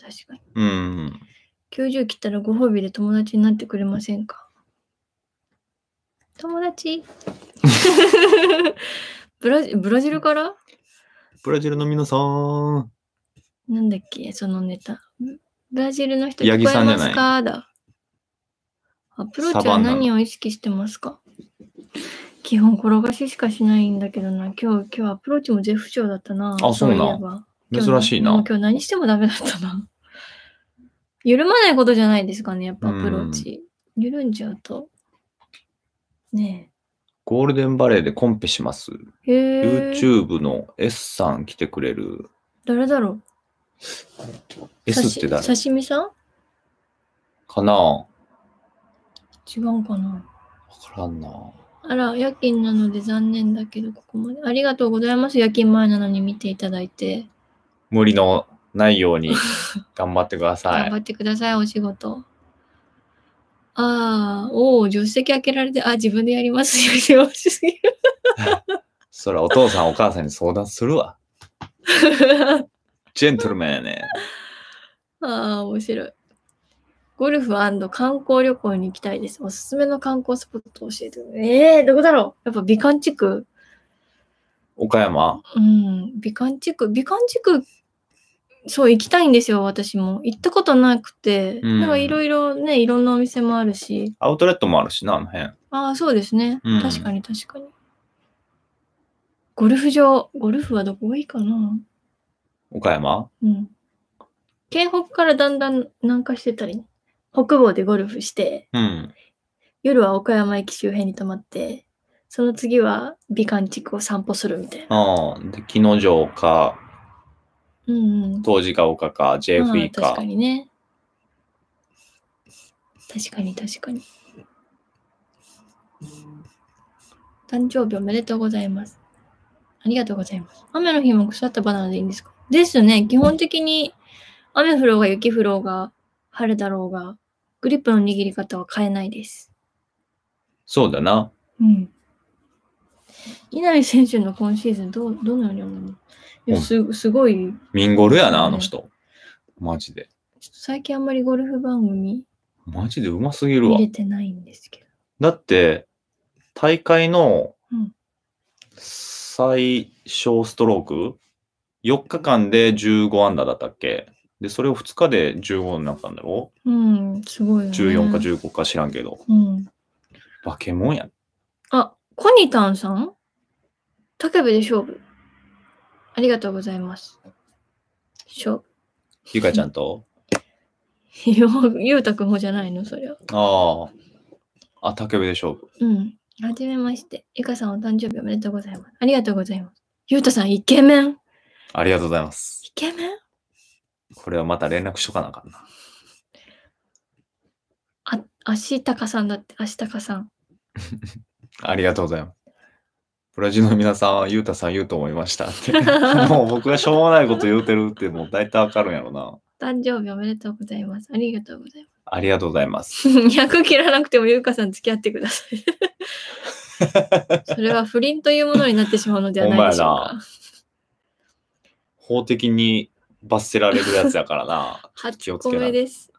確かに。うん。90切ったらご褒美で友達になってくれませんか友達 ブラジブラジルからブラジルの皆さん。なんだっけ、そのネタ。ブラジルの人、八さんじゃない。アプローチは何を意識してますか基本転がししかしないんだけどな。今日、今日アプローチも絶不調だったな。あ、そうな。珍しいな。今日何してもダメだったな。緩まないことじゃないですかね、やっぱアプローチ。ん緩んじゃうと。ねえ。ゴールデンバレーでコンペします。YouTube の S さん来てくれる。誰だろう S って誰刺身さんかな違うかなわからんな。あら、夜勤なので残念だけど、ここまで。ありがとうございます。夜勤前なのに見ていただいて。無理のないように 頑張ってください。頑張ってください、お仕事。ああ、おお、助手席開けられて、あ、自分でやりますよ。幸すぎる。そら、お父さん、お母さんに相談するわ。ジェントルマンやね。ああ、面白い。ゴルフ観光旅行に行きたいです。おすすめの観光スポット教えてくれ。ええー、どこだろうやっぱ美観地区岡山うん、美観地区。美観地区、そう、行きたいんですよ、私も。行ったことなくて。なんかいろいろね、いろんなお店もあるし。アウトレットもあるしな、あの辺。ああ、そうですね。確かに確かに。ゴルフ場、ゴルフはどこがいいかな岡山うん。県北からだんだん南下してたり、北部でゴルフして、うん、夜は岡山駅周辺に泊まって、その次は美観地区を散歩するみたいな。ああ、で、木の城か、うんうん、当時が丘か、JFE か。確かにね。確かに確かに。誕生日おめでとうございます。ありがとうございます。雨の日も腐ったバナナでいいんですかですね。基本的に雨降ろうが雪降ろうが晴れだろうが、グリップの握り方は変えないです。そうだな。うん。稲荷選手の今シーズンどう、どのように思うのすすごい。ミンゴルやな、あの人。マジで。最近あんまりゴルフ番組。マジでうますぎるわ。入れてないんですけど。だって、大会の最小ストローク、4日間で15アンダーだったっけで、それを2日で15になったんだろううん、すごい、ね。14か15か知らんけど。うん。化け物や、あ、コニタンさん竹部で勝負。ありがとうございます。勝負。ゆかちゃんと ゆうたくんもじゃないの、そりゃ。ああ。あ、竹部で勝負。うん。はじめまして。ゆかさんお誕生日おめでとうございます。ありがとうございます。ゆうたさん、イケメンありがとうございます。イケメンこれはまた連絡しとかなあかんな。あ、足高さんだって、足高さん。ありがとうございます。ブラジルの皆さんは、ゆうたさん言うと思いましたって。もう僕がしょうもないこと言うてるって、もう大体わかるんやろな。誕生日おめでとうございます。ありがとうございます。ありがとうございます。100 切らなくても、ゆうかさん付き合ってください。それは不倫というものになってしまうのではないでしょうか。法的に罰せられるやつやからな。気をつけなです。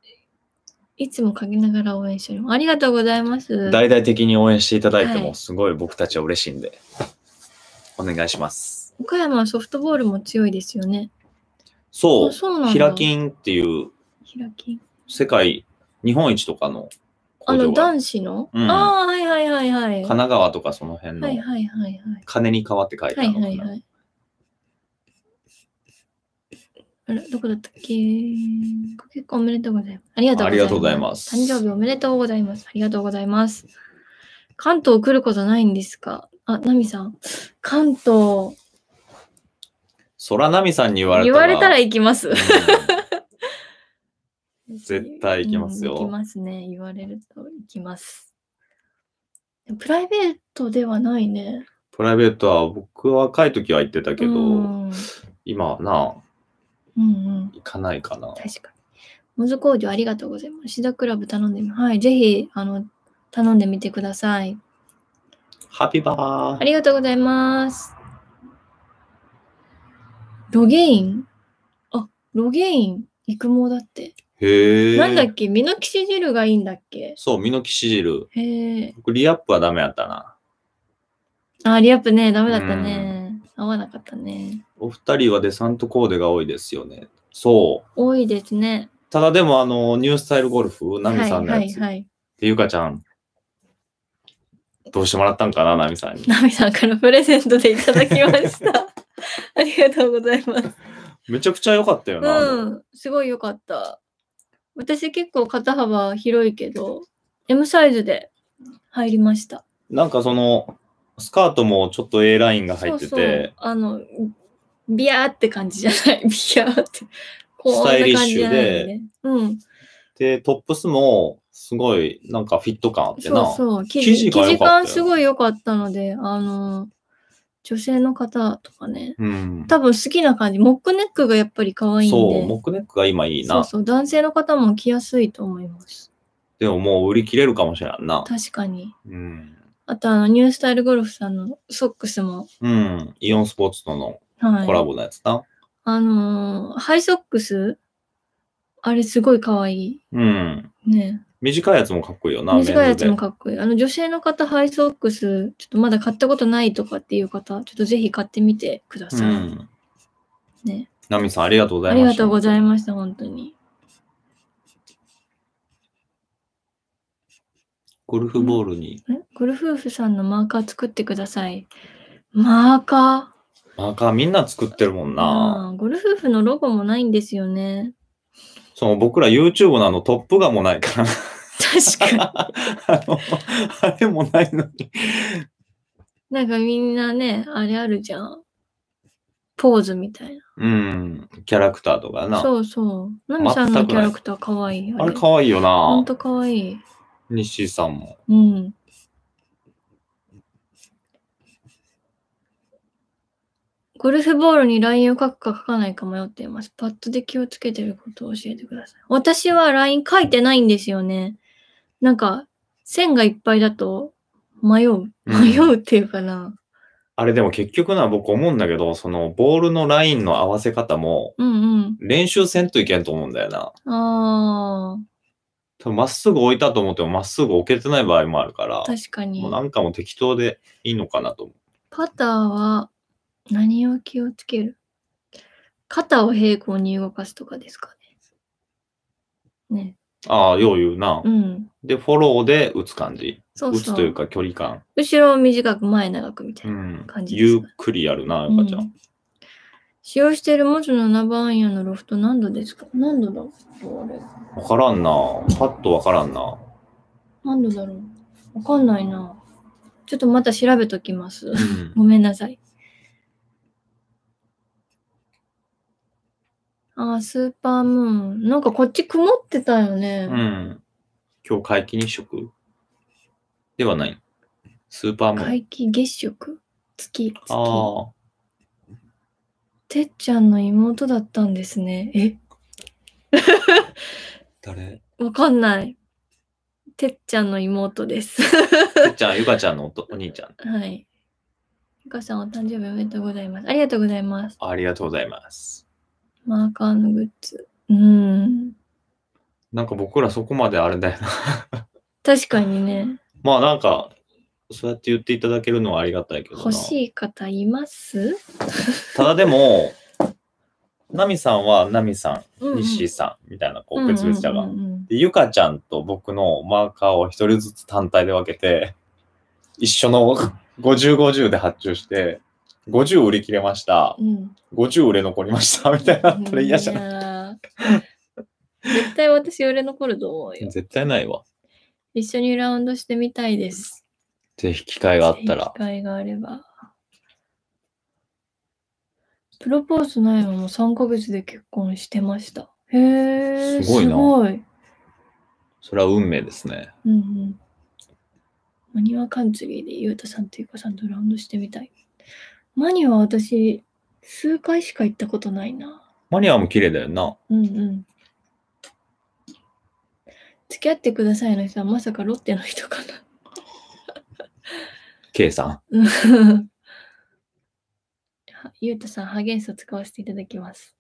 いつも陰ながら応援してる。ありがとうございます。大々的に応援していただいても、すごい僕たちは嬉しいんで、はい、お願いします。岡山はソフトボールも強いですよね。そう、そうヒラキンっていう、ヒラキン世界、日本一とかの。あの男子の、うん、ああ、はいはいはいはい。神奈川とかその辺の、はいはいはいはい、金に変わって書いてあるのかな。はいはいはいあどこだったっけ結婚おめでとうございます。ありがとうございます。ます。誕生日おめでとうございます。ありがとうございます。関東来ることないんですかあ、ナミさん。関東。そらナミさんに言われたら。言われたら行きます。絶対行きますよ、うん、行きますね。言われると行きます。プライベートではないね。プライベートは僕は若い時は行ってたけど、今はな、うんうん、行かないかな。確かに。モズ工場ありがとうございます。シダクラブ頼んでみ、はい、ぜひ、あの、頼んでみてください。ハッピーバー。ありがとうございます。ロゲインあ、ロゲイン育毛だって。へえ。なんだっけミノキシジルがいいんだっけそう、ミノキシジへえ。僕、リアップはダメやったな。あ、リアップね、ダメだったね。合わなかったね。お二人はデサントコーデが多いですよね。そう。多いですね。ただでも、あの、ニュースタイルゴルフ、ナミさんのやつ。はいはい、はい、ゆかちゃん、どうしてもらったんかな、ナミさんに。ナミさんからプレゼントでいただきました。ありがとうございます。めちゃくちゃ良かったよな。うん、すごい良かった。私結構肩幅広いけど、M サイズで入りました。なんかその、スカートもちょっと A ラインが入ってて。そうそうあの、ビヤーって感じじゃない。ビヤーって。スタイリッシュで、うん。で、トップスも、すごい、なんかフィット感あってな。そうそう。生地生地感すごい良かったので、あの、女性の方とかね、うん、多分好きな感じ。モックネックがやっぱり可愛いんで。そう、モックネックが今いいな。そうそう、男性の方も着やすいと思います。でももう売り切れるかもしれんな。確かに。うん。あとあの、ニュースタイルゴルフさんのソックスも。うん、イオンスポーツとのコラボのやつな。はい、あのー、ハイソックスあれすごいかわい。うん。ね。短いやつもかっこいいよな。短いやつもかっこいい。あの、女性の方、ハイソックス、ちょっとまだ買ったことないとかっていう方、ちょっとぜひ買ってみてください。うん、ね。ナミさん、ありがとうございました。ありがとうございました、本当に。ゴルフボールに。ゴルフ夫婦さんのマーカー作ってください。マーカーマーカーみんな作ってるもんな。ゴルフ夫婦のロゴもないんですよね。そう、僕ら YouTube のあのトップガもないから。確かに。あの、あれもないのに。なんかみんなね、あれあるじゃん。ポーズみたいな。うん。キャラクターとかな。そうそう。ナミさんのキャラクターかわいい。あれ可愛いよほんな。とかわいい。西さんも。うん。ゴルフボールに LINE を書くか書かないか迷っています。パッドで気をつけてることを教えてください。私は LINE 書いてないんですよね。なんか、線がいっぱいだと迷う。迷うっていうかな。うん、あれでも結局な、僕思うんだけど、そのボールのラインの合わせ方も、練習せんといけんと思うんだよな。うんうん、ああ。多分まっすぐ置いたと思ってもまっすぐ置けてない場合もあるから確かにもうなんかも適当でいいのかなと思うパターは何を気をつける肩を平行に動かすとかですかね。ね。ああ、よう言うな。うん。で、フォローで打つ感じ。そうそう打つというか距離感。後ろを短く前長くみたいな感じ、す、うん、ゆっくりやるな、赤ちゃん。うん、使用している文字の7番屋のロフト何度ですか何度だわからんな。パッとわからんな。何度だろうわかんないな。ちょっとまた調べときます。うん、ごめんなさい。ああ、スーパームーン。なんかこっち曇ってたよね。うん。今日皆既日食ではない。スーパームーン。皆既月食月。月ああ。てっちゃんの妹だったんですね。え 誰わかんない。てっちゃんの妹です。てっちゃん、ゆかちゃんのお兄ちゃん。はい。ゆかさん、お誕生日おめでとうございます。ありがとうございます。ありがとうございます。マーカーのグッズ。うん。なんか僕らそこまであれだよな 確かにね。まあなんか、そうやって言っていただけるのはありがたいけどな。欲しい方います ただでも、ナミさんはナミさん、西ニッシーさんみたいなこう別々だが、で、ゆかちゃんと僕のマーカーを一人ずつ単体で分けて、一緒の50、50で発注して、50売り切れました、うん、50売れ残りました みたいなそれ嫌じゃない絶対私売れ残ると思うよ。絶対ないわ。一緒にラウンドしてみたいです。ぜひ機会があったら。機会があれば。プロポーズないのも3ヶ月で結婚してました。へえ、すごいな。すごいそれは運命ですね。うんうん。マニュアカンツリーでゆうたさんとゆかさんとラウンドしてみたい。マニュアは私、数回しか行ったことないな。マニュアも綺麗だよな。うんうん。付き合ってくださいの人はまさかロッテの人かな。K さん。ゆうたさん、ハーゲンスを使わせていただきます。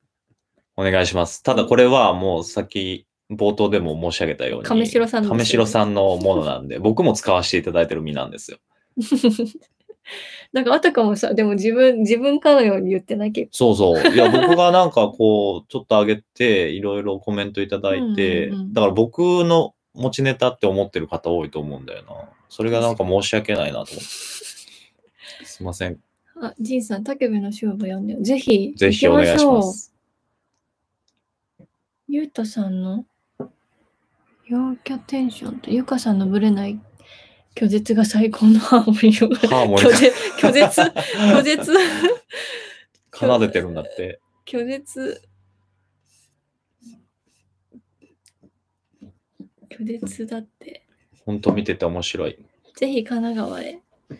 お願いします。ただこれはもうさっき冒頭でも申し上げたように、亀代さん,、ね、亀さんのものなんで、僕も使わせていただいてる身なんですよ。なんかあたかもさ、でも自分、自分かのように言ってなきゃ。そうそう。いや、僕がなんかこう、ちょっと上げて、いろいろコメントいただいて、うんうんうん、だから僕の持ちネタって思ってる方多いと思うんだよな。それがなんか申し訳ないなと思って。すいません。あ、ジンさん、竹部の勝負読んでよ。ぜひ、ぜひお願いします。ゆうたさんの陽キャテンションとゆかさんのぶれない拒絶が最高のハーモニーを拒絶拒絶 拒絶奏でてるんだって 拒絶巨絶だって。ほんと見てて面白い。ぜひ神奈川へ。神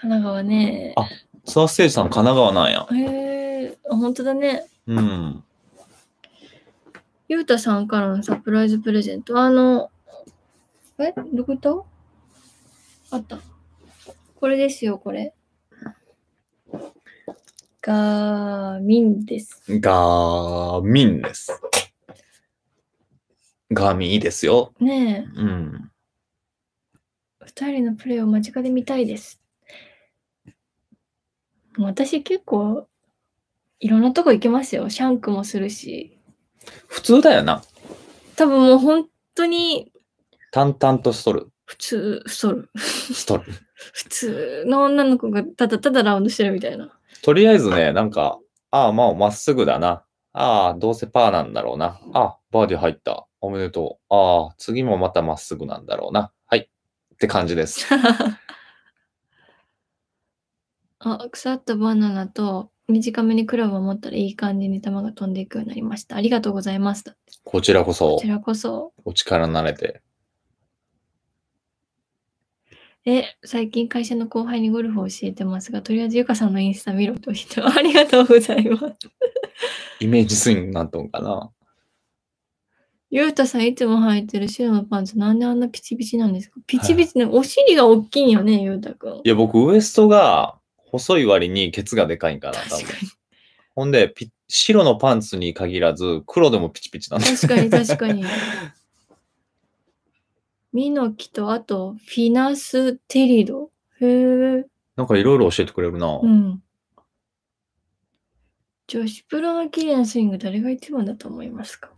奈川ね。あ、ツアーステージさん神奈川なんや。へえあ、本当だね。うん。ゆうたさんからのサプライズプレゼント。あの、えどこ行ったあった。これですよ、これ。ガーミンです。ガーミンです。ガーミいいですよ。ねえ。うん。2人のプレーを間近で見たいです。私結構いろんなとこ行きますよ。シャンクもするし。普通だよな。多分もう本当に。淡々としとる。普通、しとる。ストる。普通の女の子がただただラウンドしてるみたいな。とりあえずね、なんか、ああ、まあ、まっすぐだな。ああ、どうせパーなんだろうな。ああ、バーディー入った。おめでとう。ああ、次もまたまっすぐなんだろうな。はい。って感じです。あ、腐ったバナナと短めにクラブを持ったらいい感じに球が飛んでいくようになりました。ありがとうございます。こちらこそ。こちらこそ。お力慣れて。え、最近会社の後輩にゴルフを教えてますが、とりあえずゆかさんのインスタ見ろと人、ありがとうございます。イメージスインなんとんかな。ゆうたさんいつも履いてる白のパンツ、なんであんなピチピチなんですかピチピチね、お尻が大きいよね、ゆうたくん。いや、僕、ウエストが細い割にケツがでかいんかな、多分。ほんで白のパンツに限らず、黒でもピチピチなんです確かに、確かに。ミノキと、あと、フィナステリド。へえ。なんかいろいろ教えてくれるな。うん。女子プロの綺麗なスイング、誰が一番だと思いますか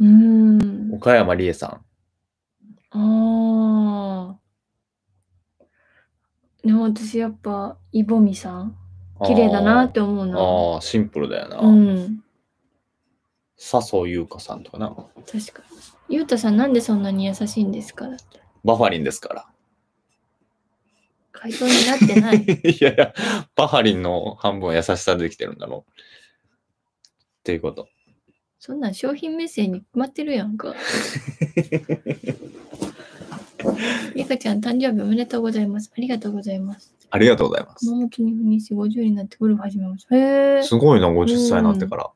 うん。岡山理恵さん。ああ。でも私やっぱ、イボミさん。綺麗だなって思うな。ああ、シンプルだよな。うん。笹生優香さんとかな。確かに。優太さんなんでそんなに優しいんですかバファリンですから。回答になってない。いやいや、バファリンの半分は優しさでできてるんだろう。っていうこと。そんなん商品目線に決まってるやんか。ゆ かちゃん、誕生日おめでとうございます。ありがとうございます。ありがとうございます。にし50になってゴルフ始めました。へすごいな、50歳になってから。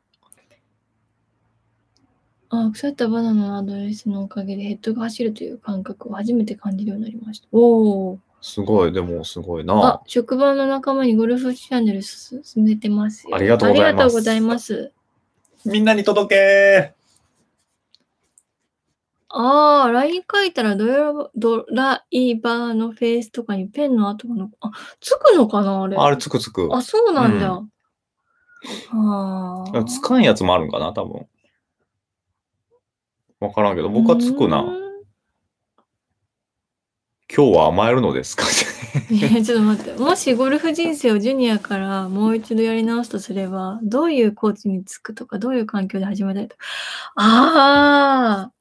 あ、腐ったバナナのアドレスのおかげでヘッドが走るという感覚を初めて感じるようになりました。おお。すごい、でもすごいあな。、職場の仲間にゴルフチャンネル進めてますありがとうございますありがとうございます。みんなに届けああ、LINE 書いたらドラドライバーのフェイスとかにペンの跡がのあ、つくのかなあれ。あれつくつく。あ、そうなんだ。うん、ああ。つかんやつもあるんかな多分。わからんけど、僕はつくな。今日は甘えるのですかちょっと待って。もしゴルフ人生をジュニアからもう一度やり直すとすれば、どういうコーチにつくとか、どういう環境で始めたいとか。ああ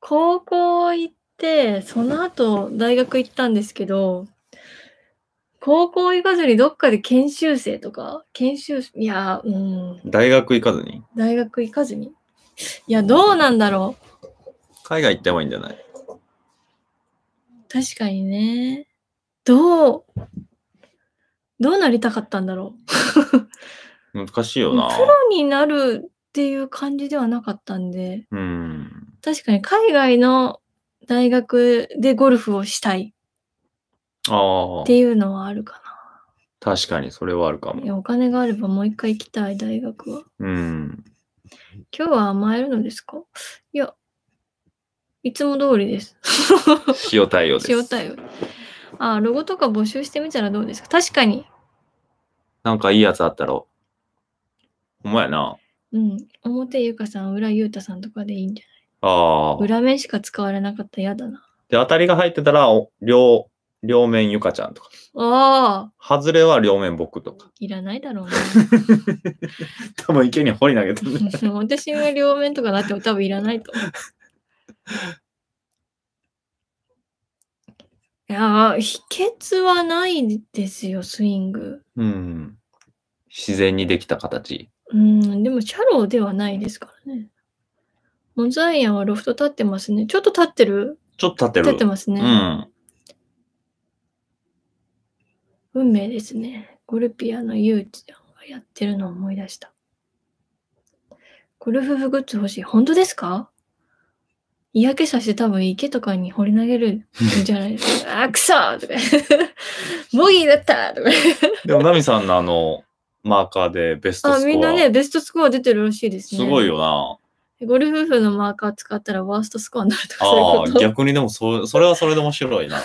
高校行って、その後大学行ったんですけど、高校行かずにどっかで研修生とか、研修、いや、うん。大学行かずに大学行かずにいや、どうなんだろう。海外行ってもいいんじゃない確かにね。どう、どうなりたかったんだろう。難しいよな。プロになるっていう感じではなかったんで、うん、確かに海外の大学でゴルフをしたいっていうのはあるかな。確かに、それはあるかも。お金があればもう一回行きたい、大学は。うん。今日は甘えるのですかいつも通りです。塩対応です。塩対応。あ、ロゴとか募集してみたらどうですか確かに。なんかいいやつあったろ。ほんまやな。うん。表ゆかさん、裏ゆうたさんとかでいいんじゃないああ。裏面しか使われなかったら嫌だな。で、当たりが入ってたら、両、両面ゆかちゃんとか。ああ。外れは両面僕とか。いらないだろうな。多分池に掘り投げてる、私は両面とかなっても多分いらないと思う。いや秘訣はないですよ、スイング。うん。自然にできた形。うん、でも、シャローではないですからね。モザイアンはロフト立ってますね。ちょっと立ってるちょっと立ってる。立ってますね。うん。運命ですね。ゴルピアのユウちゃんがやってるのを思い出した。ゴルフグッズ欲しい。本当ですか嫌気さして多分池とかに掘り投げるんじゃないですか。あ、くそとか。ボギーだったとか。でも、ナミさんのあの、マーカーでベストスコア。あ、みんなね、ベストスコア出てるらしいですね。すごいよな。ゴルフ婦のマーカー使ったらワーストスコアになるとかああ、逆にでもそ、それはそれで面白いな。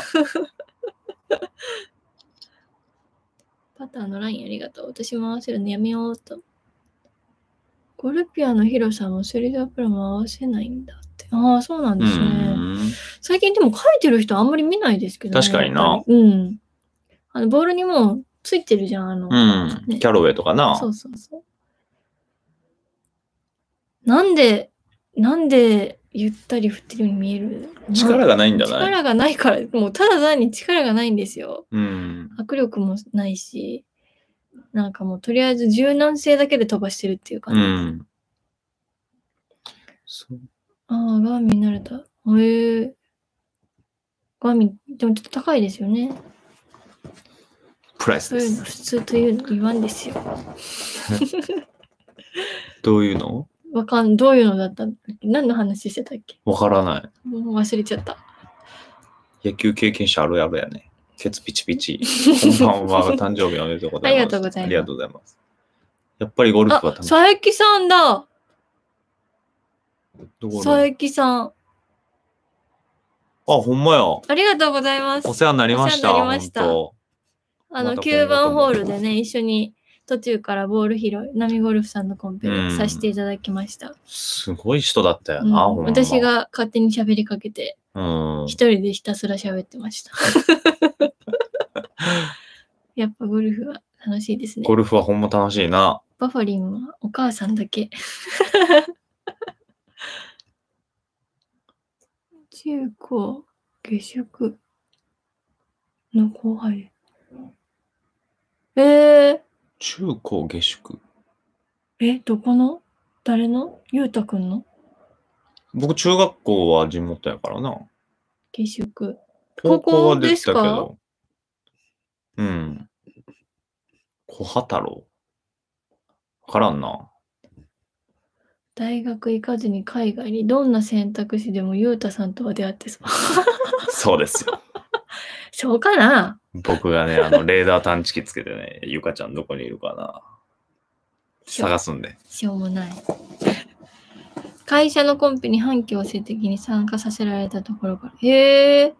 パ ターのラインありがとう。私も合わせるのやめようと。ゴルピアの広さもセリザープロも合わせないんだ。。ああ、そうなんですね。最近でも書いてる人あんまり見ないですけど、ね、確かにな。うん。あの、ボールにもついてるじゃん、あの。うんね、キャロウェイとかな。そうそうそう。なんで、なんでゆったり振ってるように見える力がないんだな力がないから、もうただ単に力がないんですよ。うん。握力もないし、なんかもうとりあえず柔軟性だけで飛ばしてるっていう感じ。うん。そうああ、ガーミン慣れた。へえー。ガーミン、でもちょっと高いですよね。プライスそうでいうのす。普通というの言わんですよ。どういうのわかん、どういうのだったんだっけ何の話してたっけわからない。もう忘れちゃった。野球経験者あるやるやね。ケツピチピチ。こんばんは。誕生日おめで とうございます。ありがとうございますやっぱりゴルフはあ、楽しい。佐伯さんだ佐伯さん。あ、ほんまや。ありがとうございます。お世話になりました。ありましたあの、9番ホールでね、一緒に途中からボール拾い、波ゴルフさんのコンペでさせていただきました。すごい人だったよな、うん、私が勝手に喋りかけて、一人でひたすら喋ってました。やっぱゴルフは楽しいですね。ゴルフはほんま楽しいな。バファリンはお母さんだけ。中高下宿の後輩。えー、中高下宿え、どこの誰のゆうたくんの僕、中学校は地元やからな。下宿。高校はできたけど。うん。小波太郎。わからんな。大学行かずに海外にどんな選択肢でもゆうたさんとは出会ってそう。そうですよ。そうかな僕がね、あの、レーダー探知機つけてね、ゆかちゃんどこにいるかな探すんで。しょうもない。会社のコンペに反強制的に参加させられたところから。へえ。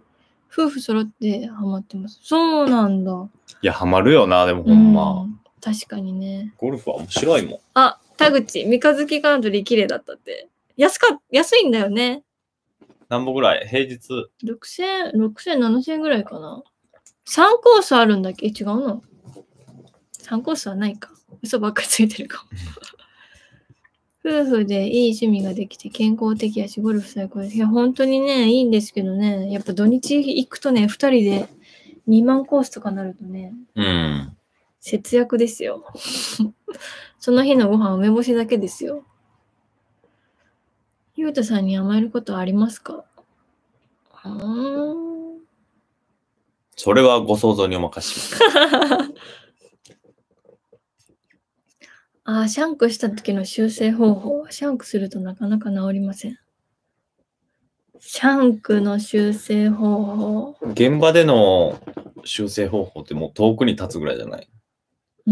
夫婦揃ってハマってます。そうなんだ。いや、ハマるよな、でもほんま。うん、確かにね。ゴルフは面白いもん。あ田口、三日月カントリー綺麗だったって。安か、安いんだよね。何本ぐらい平日。6000、6 7000ぐらいかな。3コースあるんだっけ違うの ?3 コースはないか。嘘ばっかついてるかも。夫婦でいい趣味ができて健康的やし、ゴルフ最高です。いや、本当にね、いいんですけどね、やっぱ土日行くとね、2人で2万コースとかなるとね、うん、節約ですよ。その日のご飯梅干しだけですよ。ゆうたさんに甘えることはありますかそれはご想像にお任せします。ああ、シャンクした時の修正方法は、シャンクするとなかなか治りません。シャンクの修正方法。現場での修正方法ってもう遠くに立つぐらいじゃないう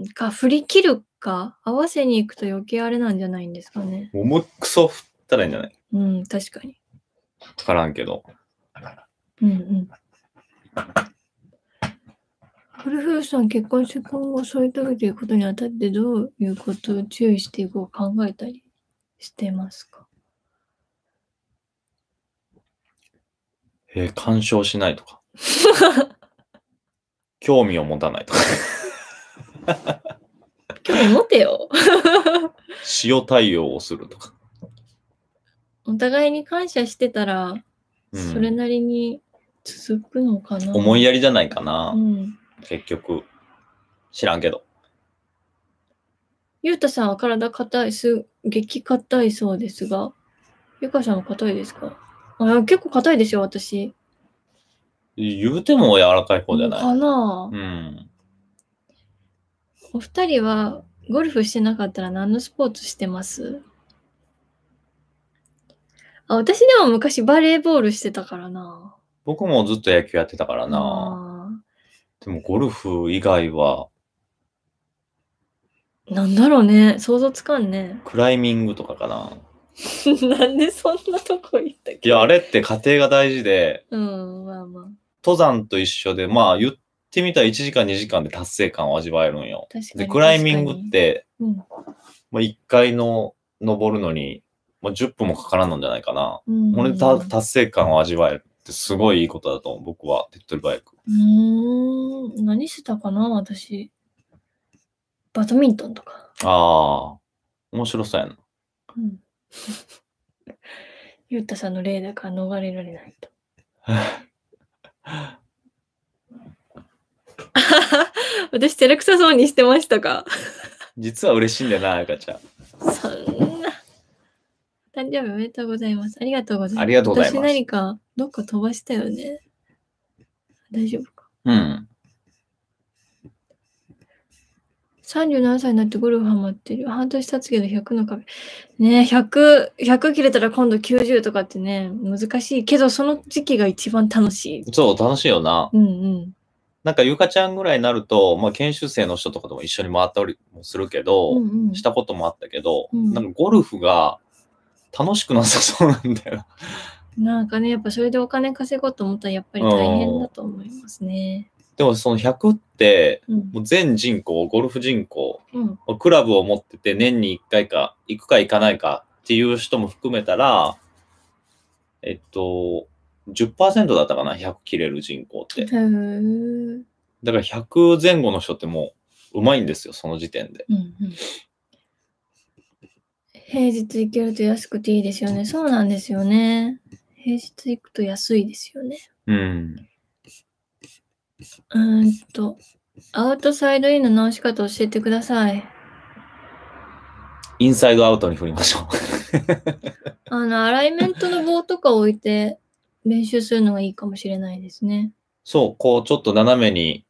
ん、か、振り切るか合わせに行くと余計あれなんじゃないんですかね。重くそ振ったらいいんじゃないうん、確かに。わからんけど。うんうん。フルフルさん、結婚して今後そういうげということにあたってどういうことを注意していこう考えたりしてますかえー、干渉しないとか。興味を持たないとか。興味持てよ。塩対応をするとか。お互いに感謝してたら、それなりに続くのかな。思いやりじゃないかな。うん、結局。知らんけど。ゆうたさんは体硬いす、激硬いそうですが、ゆかさんは硬いですかあ結構硬いですよ、私。言うても柔らかい方じゃないかなうん。お二人はゴルフしてなかったら何のスポーツしてますあ私でも昔バレーボールしてたからな。僕もずっと野球やってたからな。でもゴルフ以外は。なんだろうね。想像つかんね。クライミングとかかな。なんでそんなとこ行ったっけいや、あれって家庭が大事で。うん、まあまあ。登山と一緒で、まあ言っってみたら1時間2時間で達成感を味わえるんよ。で、クライミングって、うん、まあ、1回の登るのに、まあ、10分もかからんのじゃないかな。うん、れで達成感を味わえるってすごいいいことだと思う。僕は、手っ取り早く。うん、何してたかな、私。バドミントンとか。ああ、面白そうやな。うん。ゆうたさんの例だから逃れられないと。私、照れくさそうにしてましたか 実は嬉しいんだよな、赤ちゃん。そんな。誕生日おめでとうございます。ありがとうございます。ありがとうございます。私何か、どっか飛ばしたよね。大丈夫か。うん。37歳になってゴルフハマってる。半年経つけど100の壁。ねえ、100、100切れたら今度90とかってね、難しいけど、その時期が一番楽しい。そう、楽しいよな。うんうん。なんか、ゆかちゃんぐらいになると、まあ、研修生の人とかとも一緒に回ったりもするけど、うんうん、したこともあったけど、うん、なんかゴルフが楽しくなさそうなんだよ。なんかね、やっぱそれでお金稼ごうと思ったらやっぱり大変だと思いますね。でもその100って、もう全人口、ゴルフ人口、うん、クラブを持ってて年に1回か、行くか行かないかっていう人も含めたら、えっと、10%だったかな、100切れる人口って。だから100前後の人ってもううまいんですよ、その時点で。うんうん、平日行けると安くていいですよね。そうなんですよね。平日行くと安いですよね。うん。うんと、アウトサイドインの直し方教えてください。インサイドアウトに振りましょうあの、アライメントの棒とか置いて、練習するのがいいかもしれないですね。そう、こう、ちょっと斜めに、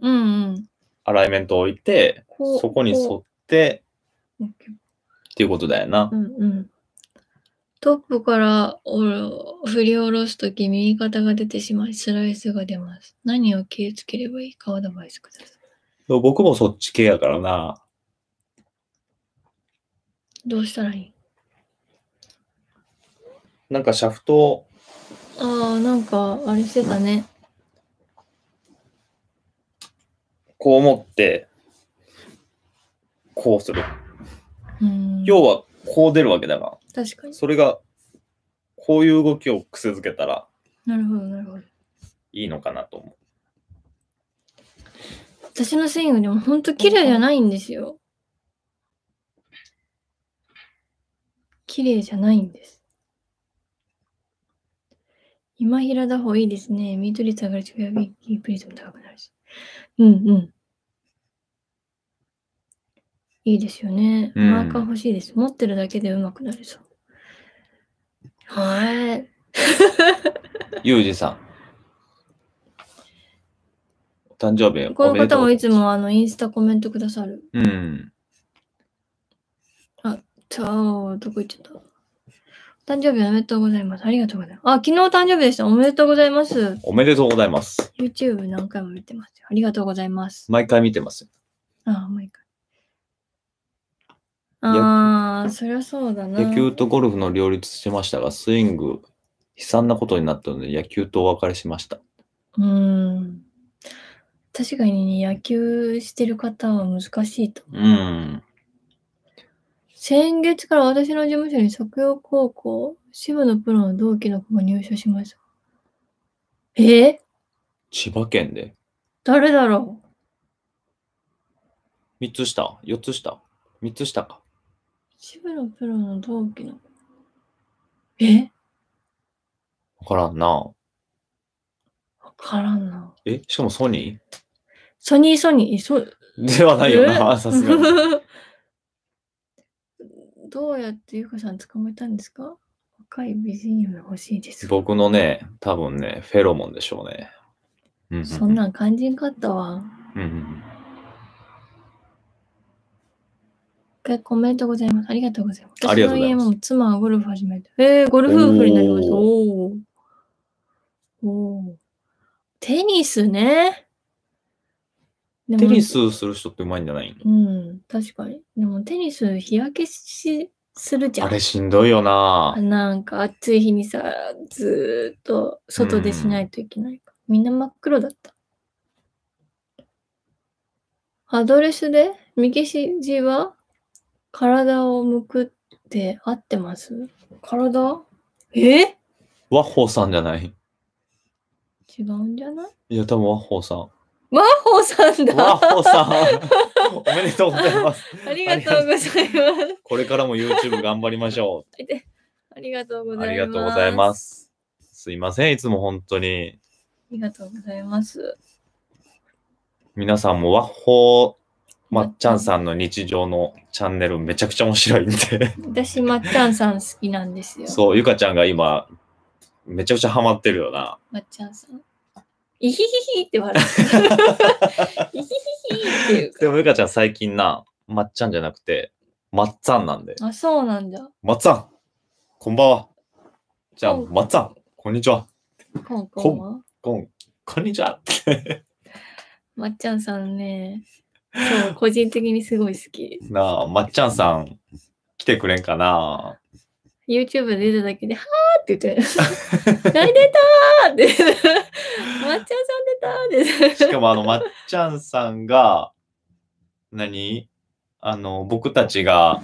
うんうん。アライメントを置いて、うそこに沿って、っていうことだよな。うんうん。トップから振り下ろすとき、右肩が出てしまい、スライスが出ます。何を気をつければいいかアドバイスください。僕もそっち系やからな。どうしたらいいなんかシャフトをああ、なんか、あれしてたね。こう思って、こうする。要は、こう出るわけだが。確かに。それが、こういう動きを癖づけたら、なるほど、なるほど。いいのかなと思う。私のスイングでも本当綺麗じゃないんですよ。綺麗じゃないんです。今平ほういいですね。ミート上がるし、フやアウキープ率も高くなるし。うんうん。いいですよね。マーカー欲しいです。持ってるだけで上手くなるそう。はい。ゆうじさん。誕生日この方もいつもあのインスタコメントくださる。うん。あ、ちゃあ、どこ行っちゃった誕生日おめでとうございます。ありがとうございます。あ、昨日誕生日でした。おめでとうございます。おめでとうございます。YouTube 何回も見てます。ありがとうございます。毎回見てます。あ、毎回。ああ、そりゃそうだな。野球とゴルフの両立してましたが、スイング、悲惨なことになったので、野球とお別れしました。うん。確かに、ね、野球してる方は難しいと思う。うん。先月から私の事務所に作業高校、支部のプロの同期の子が入社しました。え千葉県で。誰だろう ?3 つ下 ?4 つ下 ?3 つ下か。支部のプロの同期の子。えわからんな。わからんな。え、しかもソニーソニーソニー、そではないよな、さすがに。どうやってゆかさん捕まえたんですか若い美人嫁欲しいです。僕のね、多分ね、フェロモンでしょうね。そん、なん、そんなんかったわ。うん、うん。結構おめでとうございます。ありがとうございます。私の家も妻はゴルフ始めて。えー、ゴルフ夫婦になりました。おおお。テニスね。テニスする人ってうまいんじゃないうん、確かに。でもテニス日焼けしするじゃん。あれしんどいよな。なんか暑い日にさ、ずっと外でしないといけないか、うん。みんな真っ黒だった。アドレスで右肘は体を向くって合ってます体えワッホーさんじゃない違うんじゃないいや、多分ワッホーさん。マッホさんだ。マッホさん。おめでとうございます。ありがとうございます。これからも YouTube 頑張りましょう。ありがとうございます。ありがとうございます。すいません、いつも本当に。ありがとうございます。皆さんもワッホまっちゃんさんの日常のチャンネルめちゃくちゃ面白いんで私、まっちゃんさん好きなんですよ。そう、ゆかちゃんが今、めちゃくちゃハマってるよな。まっちゃんさん。イヒヒヒって笑う。イヒヒヒっていうでも、ゆかちゃん最近な、まっちゃんじゃなくて、まっつぁんなんで。あ、そうなんだ。まっつぁん、こんばんは。じゃあ、まっつぁん、こんにちは。こんこんは。こん、こんにちは。まっちゃんさんね、そう、個人的にすごい好き。なあ、まっちゃんさん、来てくれんかな YouTube 出ただけで、はーって言って、泣いたーって、まっちゃんさん出たーって。しかも、あの、まっちゃんさんが、何あの、僕たちが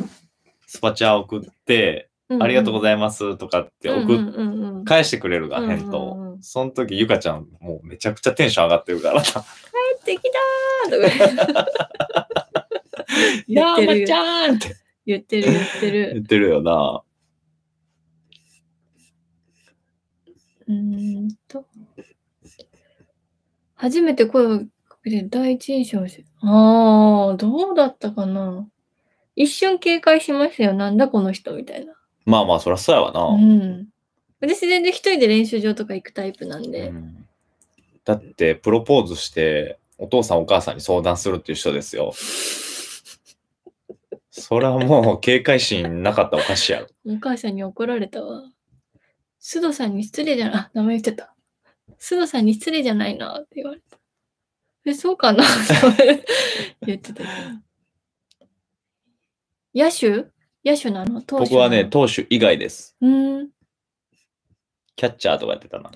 スパチャ送って、うんうん、ありがとうございますとかって送っ、うんうん、返してくれるが、返答。うんうんその時、ゆかちゃん、もうめちゃくちゃテンション上がってるから帰ってきたーとか。やー、まっちゃんって。言ってる言ってる。言ってるよな。うんと。初めて声をかけて第一印象ああ、どうだったかな。一瞬警戒しますよ。なんだこの人みたいな。まあまあ、そりゃそうやわな。うん。私全然一人で練習場とか行くタイプなんで。うん、だって、プロポーズして、お父さんお母さんに相談するっていう人ですよ。そりゃもう警戒心なかったおかしいやろ。お母さんに怒られたわ。須藤さんに失礼じゃな、あ、名前言ってた。須藤さんに失礼じゃないなって言われた。え、そうかな 言ってた野手野手なの投手僕はね、投手以外です。うん。キャッチャーとかやってたな。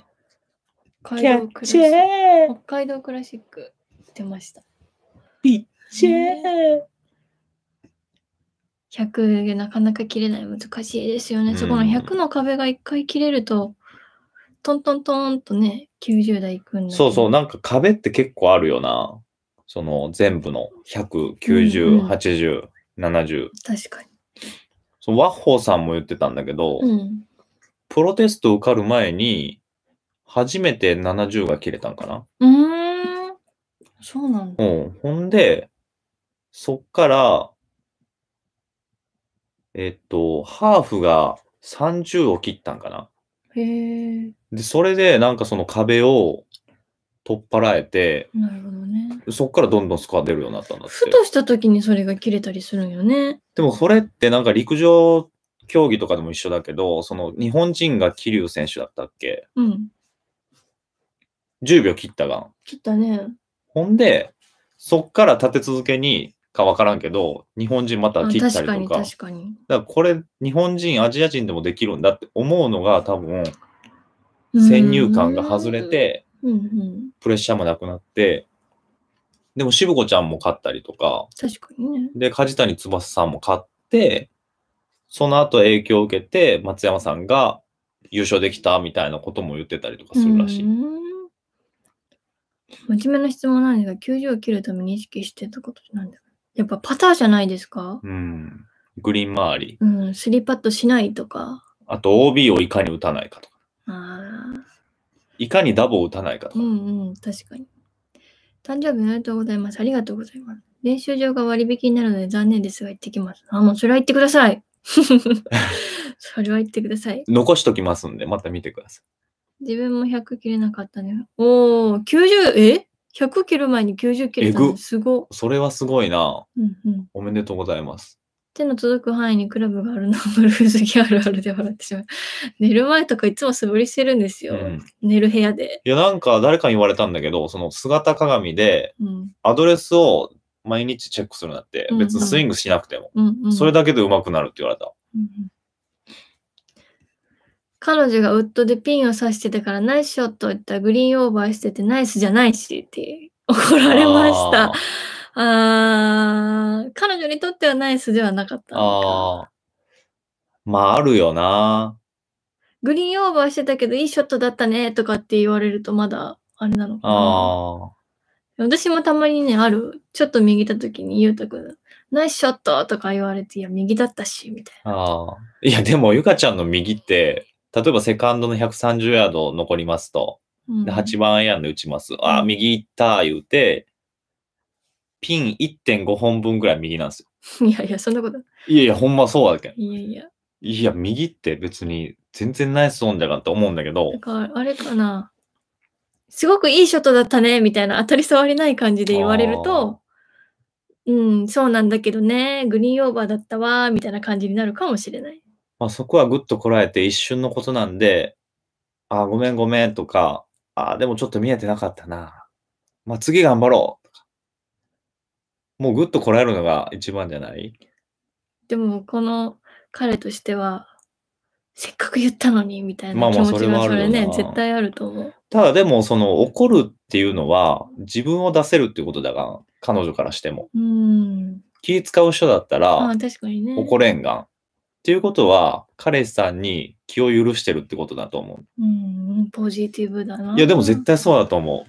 北海道クラシック。北海道クラシック出ました。ピッチャー。100なかなか切れない難しいですよね。そこの100の壁が一回切れると、トントントンとね、90代いくんだ。そうそう、なんか壁って結構あるよな。その全部の100、90、うんうん、80、70。確かに。そのワッホーさんも言ってたんだけど、うん、プロテスト受かる前に、初めて70が切れたんかな。うん。そうなんだ。うん。ほんで、そっから、えっと、ハーフが30を切ったんかな。へえ。で、それでなんかその壁を取っ払えて、なるほどね。そっからどんどんスコア出るようになったんだって。ふとした時にそれが切れたりするんよね。でもそれってなんか陸上競技とかでも一緒だけど、その日本人が桐生選手だったっけうん。?10 秒切ったがん。切ったね。ほんで、そっから立て続けにか分からんけど、日本人また切ったりとか。確かに確かに。だからこれ、日本人、アジア人でもできるんだって思うのが多分、先入観が外れて、プレッシャーもなくなって、でも渋子ちゃんも勝ったりとか、確かにね。で、梶谷翼さんも勝って、その後影響を受けて、松山さんが優勝できたみたいなことも言ってたりとかするらしい。真面目な質問なんですが、球場を切るために意識してたことなんですやっぱパターじゃないですかうん。グリーン周り。うん、スリーパットしないとか。あと OB をいかに打たないかとか。ああ、いかにダボを打たないかとうんうん、確かに。誕生日おめでとうございます。ありがとうございます。練習場が割引になるので残念ですが行ってきます。あ、もうそれは行ってください。それは行ってください。残しときますんで、また見てください。自分も100切れなかったね。おー、90、え100前に90キロえぐすごそれはすごいな。うんうん、おめでとうございます。手の届く範囲にクラブがあるのをブルースギャルあるで笑ってしまう。寝る前とかいつも素振りしてるんですうよ。ん、寝る部屋で。いや、なんか誰かに言われたんだけど、その姿鏡でアドレスを毎日チェックするんだってう、ん別にスイングしなくても。うんうん、それだけで上手くなるって言われた。うんうん彼女がウッドでピンを刺してたからナイスショット言ったらグリーンオーバーしててナイスじゃないしって怒られました。ああ彼女にとってはナイスではなかったああ。まああるよな。グリーンオーバーしてたけどいいショットだったねとかって言われるとまだあれなのかな。私もたまにね、ある。ちょっと右行とた時にゆうたくん、ナイスショットとか言われて、いや、右だったし、みたいな。ああ。いや、でも、ゆかちゃんの右って、例えばセカンドの130ヤード残りますと、で8番アイアンで打ちます。あ、右行った言うて、ピン1.5本分ぐらい右なんですよ。いやいや、そんなこと。いやいや、ほんまそうだけど。いやいや。いや、右って別に全然ナイスオンじゃなって思うんだけど。かあれかな。すごくいいショットだったね、みたいな当たり障りない感じで言われると、うん、そうなんだけどね、グリーンオーバーだったわ、みたいな感じになるかもしれない。まあ、そこはぐっとこらえて一瞬のことなんで、ああ、ごめんごめんとか、ああ、でもちょっと見えてなかったな。まあ、次頑張ろうもうぐっとこらえるのが一番じゃないでも、この彼としては、せっかく言ったのにみたいな気持ちがそれね、絶対あると思う。ただでも、その怒るっていうのは自分を出せるっていうことだが、彼女からしても。うん気使う人だったら、ああ確かにね、怒れんがん。っていうことは、彼氏さんに気を許してるってことだと思う。うん、ポジティブだな。いや、でも絶対そうだと思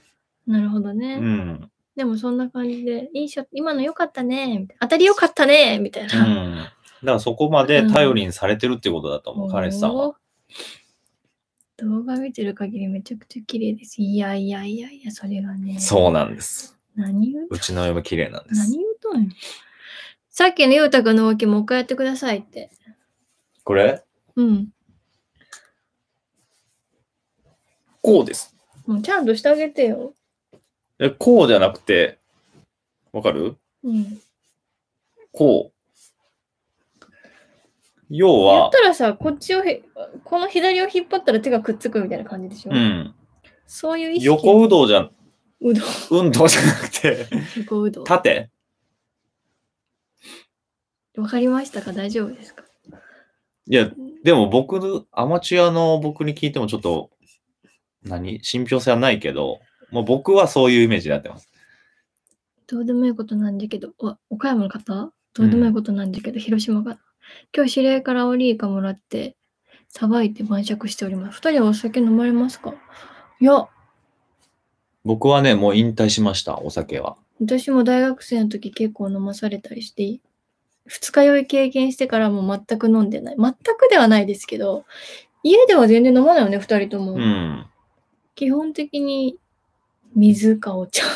う。なるほどね。うん。でもそんな感じで、いい今の良かったね、当たり良かったね、みたいな。うん。だからそこまで頼りにされてるってことだと思う、うん、彼氏さんは。動画見てる限りめちゃくちゃ綺麗です。いやいやいやいや、それがね。そうなんです。何言ううちの嫁綺麗なんです。何言うとんさっきのゆうたくんの動きもう一回やってくださいって。これうん。こうです。もうちゃんとしてあげてよ。え、こうじゃなくて、わかるうん。こう。要は。やったらさ、こっちをへ、この左を引っ張ったら手がくっつくみたいな感じでしょ。うん。そういう意識。横うどうじゃ、うど運動じゃなくて横うど縦。わかりましたか大丈夫ですかいや、でも僕、アマチュアの僕に聞いてもちょっと、何、信憑性はないけど、もう僕はそういうイメージになってます。どうでもいいことなんだけど、お岡山の方どうでもいいことなんだけど、広島が。今日知り合いからオリイカもらって、さばいて晩酌しております。二人はお酒飲まれますかいや。僕はね、もう引退しました、お酒は。私も大学生の時結構飲まされたりして、二日酔い経験してからも全く飲んでない。全くではないですけど、家では全然飲まないよね、二人とも。うん、基本的に水かお茶か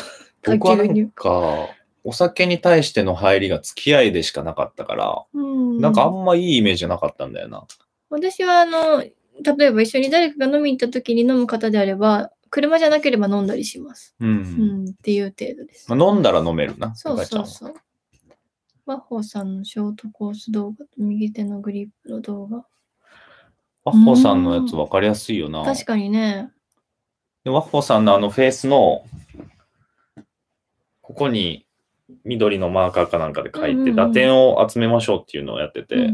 牛乳。か、お酒に対しての入りが付き合いでしかなかったから、うん、なんかあんまいいイメージなかったんだよな。私はあの、例えば一緒に誰かが飲みに行った時に飲む方であれば、車じゃなければ飲んだりします。うん、うん、っていう程度です。まあ、飲んだら飲めるな。そうそうそう。ワッホーさんのショートコース動画と右手のグリップの動画。ワッホーさんのやつ分かりやすいよな。確かにね。でワッホーさんのあのフェースの、ここに緑のマーカーかなんかで書いて、打点を集めましょうっていうのをやってて、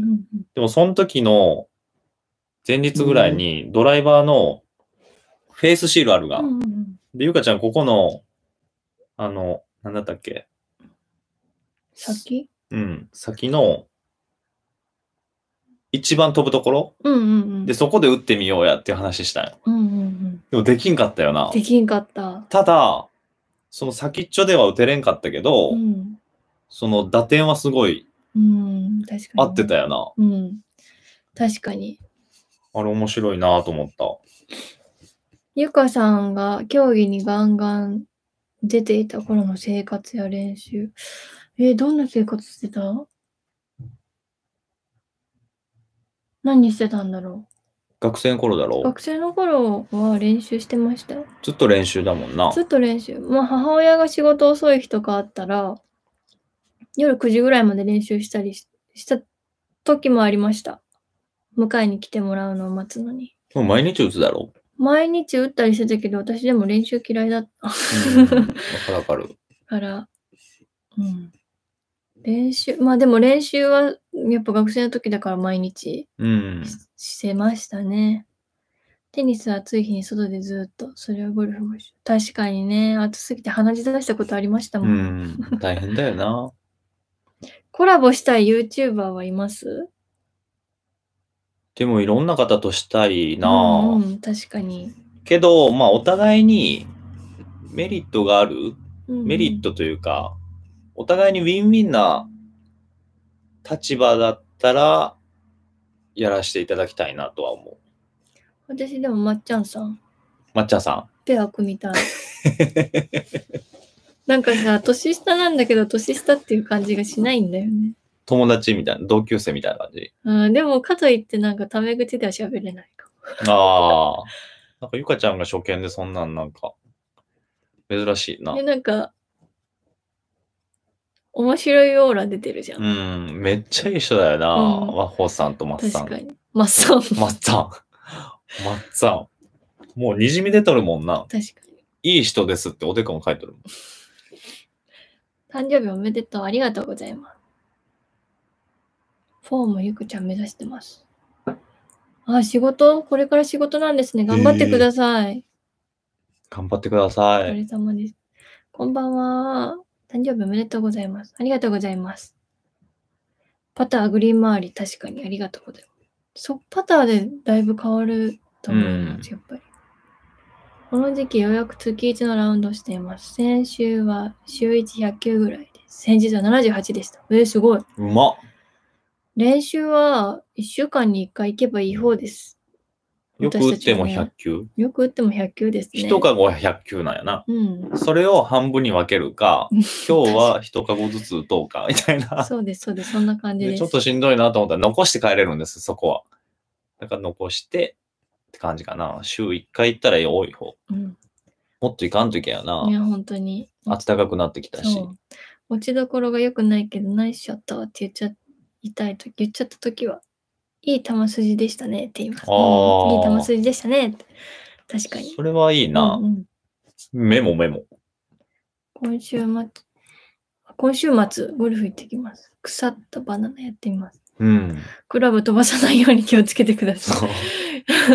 でもその時の前日ぐらいにドライバーのフェースシールあるが、で、ゆうで、ゆかちゃん、ここの、あの、なんだったっけ先うん、先の一番飛ぶところ、うんうんうん、で、そこで打ってみようやっていう話したよ、うんうんうん。でもできんかったよな。できんかった。ただ、その先っちょでは打てれんかったけど、うん、その打点はすごい、うん、確かに合ってたよな。うん、確かに。あれ面白いなと思った。ゆかさんが競技にガンガン出ていた頃の生活や練習。えー、どんな生活してた何してたんだろう学生の頃だろう学生の頃は練習してましたよ。ずっと練習だもんな。ずっと練習。まあ母親が仕事遅い日とかあったら、夜9時ぐらいまで練習したりした時もありました。迎えに来てもらうのを待つのに。もう毎日打つだろう毎日打ったりしてたけど、私でも練習嫌いだった。わかるかる。から、うん。練習、まあでも練習はやっぱ学生の時だから毎日うん。してましたね。テニスは暑い日に外でずっと、それはゴルフ確かにね、暑すぎて鼻血出したことありましたもうん。大変だよな。コラボしたい YouTuber はいますでもいろんな方としたいな。うんうん、確かに。けど、まあお互いにメリットがある、メリットというか、お互いにウィンウィンな立場だったら、やらせていただきたいなとは思う。私でもまっちゃんさん。まっちゃんさん。ペア組みたい。なんかさ、年下なんだけど、年下っていう感じがしないんだよね。友達みたいな、同級生みたいな感じ。うん、でも、かといってなんかタメ口では喋れないかも。ああ。なんか、ゆかちゃんが初見でそんなんなんか、珍しいな。で、なんか、面白いオーラ出てるじゃん。うん、めっちゃいい人だよな。ワッホさんとマッサン。確かに。マッサン。マッサン。マッサン。もうにじみ出とるもんな。確かに。いい人ですっておでこも書いてるもん。誕生日おめでとう。ありがとうございます。フォームゆくちゃん目指してます。あ、仕事これから仕事なんですね。頑張ってください。えー、頑張ってください。お疲れ様です。こんばんは。誕生日おめでとうございます。ありがとうございます。パター、グリーン周り、確かにありがとうございます。そパターでだいぶ変わると思います、やっぱり。この時期ようやく月1のラウンドしています。先週は週100球ぐらいです。先日は78でした。えー、すごい。うま練習は1週間に1回行けばいい方です。よく打っても100球、よく打っても100球ですね。一かご100球なんやな。うん。それを半分に分けるか、今日は一かごずつ打とうか、みたいな。そうです、そうです。そんな感じです。ちょっとしんどいなと思ったら残して帰れるんです、そこは。だから残してって感じかな。週1回行ったら多い方。うん。もっと行かんといけやな。いや、本当に。暖かくなってきたし。落ちどころが良くないけど、ナイスショットって言っちゃいたいと言っちゃった時はいい球筋でしたねって言います。いい球筋でしたねって。確かに。それはいいな。うんうんメモメモ。今週末、今週末、ゴルフ行ってきます。腐ったバナナやってみます。うん。クラブ飛ばさないように気をつけてください。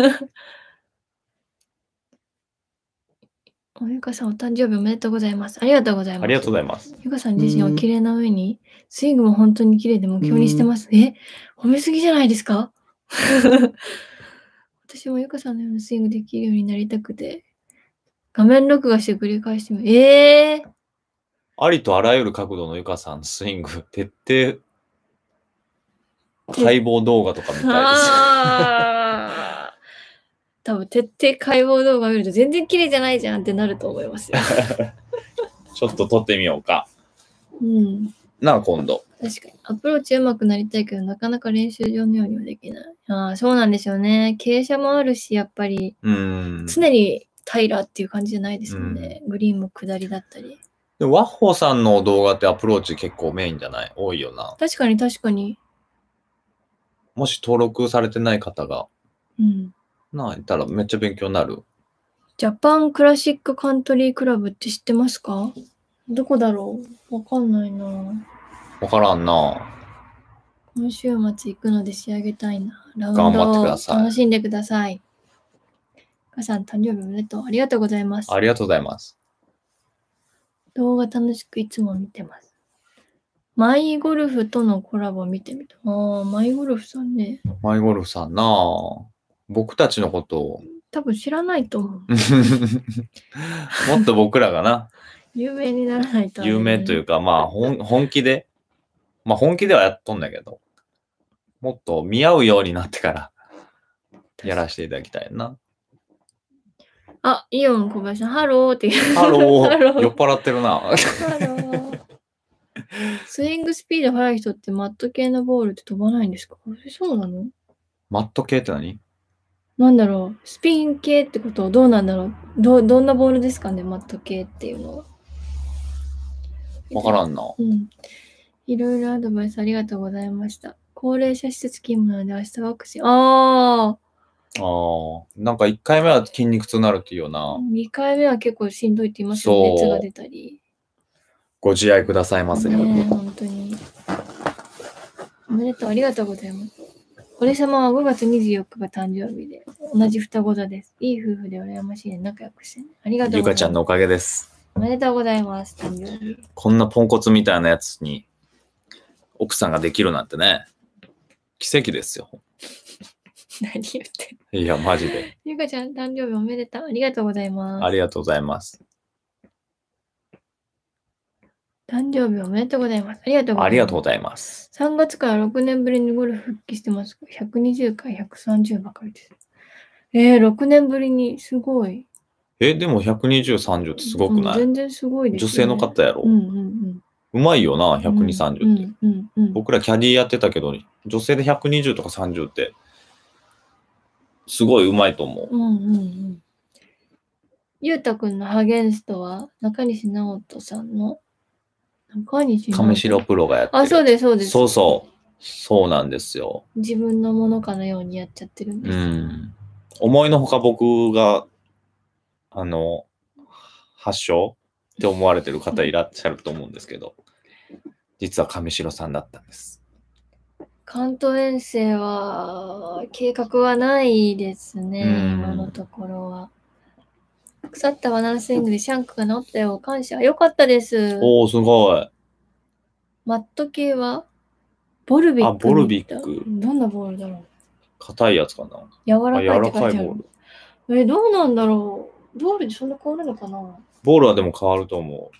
おゆかさん、お誕生日おめでとうございます。ありがとうございます。ありがとうございます。ゆかさん自身は綺麗な上に、スイングも本当に綺麗で目標にしてます。え褒めすぎじゃないですか 私もゆかさんのようなスイングできるようになりたくて、画面録画して繰り返してみえー、ありとあらゆる角度のゆかさんのスイング、徹底解剖動画とかみたいです。多分徹底解剖動画見ると全然綺麗じゃないじゃんってなると思いますよ。ちょっと撮ってみようか。うん。なあ、今度。確かに。アプローチ上手くなりたいけど、なかなか練習場のようにはできない。ああ、そうなんですよね。傾斜もあるし、やっぱり、うん常に平っていう感じじゃないですもんね。うん、グリーンも下りだったり。でワッホさんの動画ってアプローチ結構メインじゃない多いよな。確かに確かに。もし登録されてない方が、うん、な、いたらめっちゃ勉強になる。ジャパンクラシックカントリークラブって知ってますかどこだろうわかんないな。わからんな。今週末行くので仕上げたいな。ラウンドを楽しんでください。母さん、誕生日おめでとう。ありがとうございます。ありがとうございます。動画楽しくいつも見てます。マイゴルフとのコラボ見てみた。ああ、マイゴルフさんね。マイゴルフさんなあ。僕たちのことを。多分知らないと思う。もっと僕らがな。有名にならないと、ね、有名というか、まあ本、本気で、まあ、本気ではやっとんだけど、もっと見合うようになってから、やらせていただきたいな。あ、イオン小林さん、ハローって言う。ハロー。酔っ払ってるな。スイングスピード速い人ってマット系のボールって飛ばないんですかそうなのマット系って何なんだろう、スピン系ってことはどうなんだろうどどんなボールですかね、マット系っていうのは。わからんな。うん。いろいろアドバイスありがとうございました。高齢者施設勤務なので明日ワクチン。ああ。ああ。なんか1回目は筋肉痛になるっていうような。2回目は結構しんどいって言いますよね。熱が出たり。ご自愛くださいませ。ね、本当に。おめでとう。ありがとうございます。俺様は5月24日が誕生日で、同じ双子座です。いい夫婦で羨ましいで仲良くしてね。ありがとうゆかちゃんのおかげです。おめでとうございます。誕生日。こんなポンコツみたいなやつに、奥さんができるなんてね、奇跡ですよ。何言っていや、マジで。ゆかちゃん、誕生日おめでとう。ありがとうございます。ありがとうございます。誕生日おめでとうございます。ありがとうございます。ます。3月から6年ぶりにゴルフ復帰してます。120回130ばかりです。えー、6年ぶりにすごい。え、でも120、30ってすごくない全然すごいです、女性の方やろ。ううまいよな、120、30って。うん僕らキャディーやってたけど、女性で120とか30って、すごいうまいと思う。うんうんうん。ゆうたくんのハゲンストは中西直人さんの中亀城プロがやってる。あ、そうです、そうです。そうそう。そうなんですよ。自分のものかのようにやっちゃってるんです。うん。思いのほか僕が、あの、発祥って思われてる方いらっしゃると思うんですけど、実は亀城さんだったんです。関東遠征は計画はないですね、今のところは。腐ったバナナスイングでシャンクが治ったよ。感謝。よかったです。おお、すごい。マット系はボルビック。あ、ボルビック。どんなボールだろう硬いやつかな。柔らかい柔らかいボール。え、どうなんだろうボールにそんな変わるのかなボールはでも変わると思う。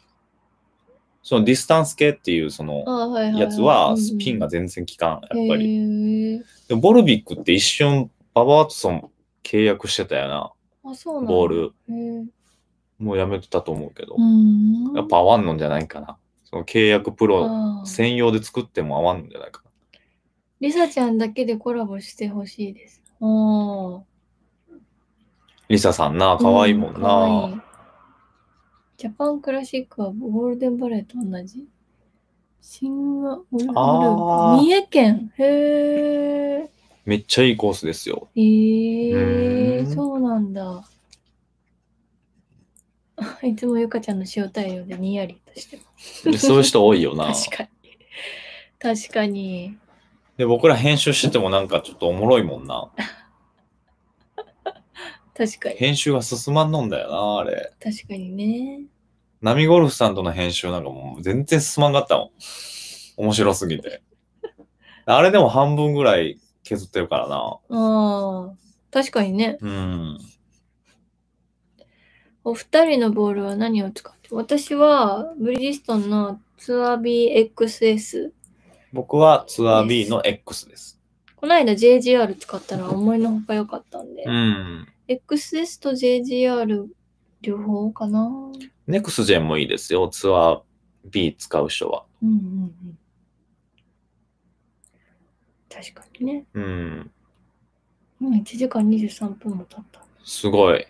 そのディスタンス系っていうそのやつはスピンが全然効かん、やっぱり。でもボルビックって一瞬ババアトソン契約してたよな。ボールもうやめてたと思うけどやっぱ合わんのんじゃないかなその契約プロ専用で作っても合わんのんじゃないかなリサちゃんだけでコラボしてほしいですリサさんな可愛いもんな、うんいい、ジャパンクラシックはゴールデンバレーと同じ神話グ三重県へえめっちゃいいコースですよ。えー、そうなんだ。いつもゆかちゃんの塩対応でにやりとしてます。そういう人多いよな。確かに。確かに。で、僕ら編集しててもなんかちょっとおもろいもんな。確かに。編集が進まんのんだよな、あれ。確かにね。ナミゴルフさんとの編集なんかもう全然進まんかったもん。面白すぎて。あれでも半分ぐらい削ってるからな。ああ、確かにね。うん。お二人のボールは何を使って私はブリヂストンのツアー BXS。僕はツアー B の X です。この間 JGR 使ったら思いのほか良かったんで。うん。XS と JGR 両方かな。NEXGEN もいいですよ、ツアー B 使う人は。うんうんうん。確かにね。うん。う1時間23分も経った。すごい。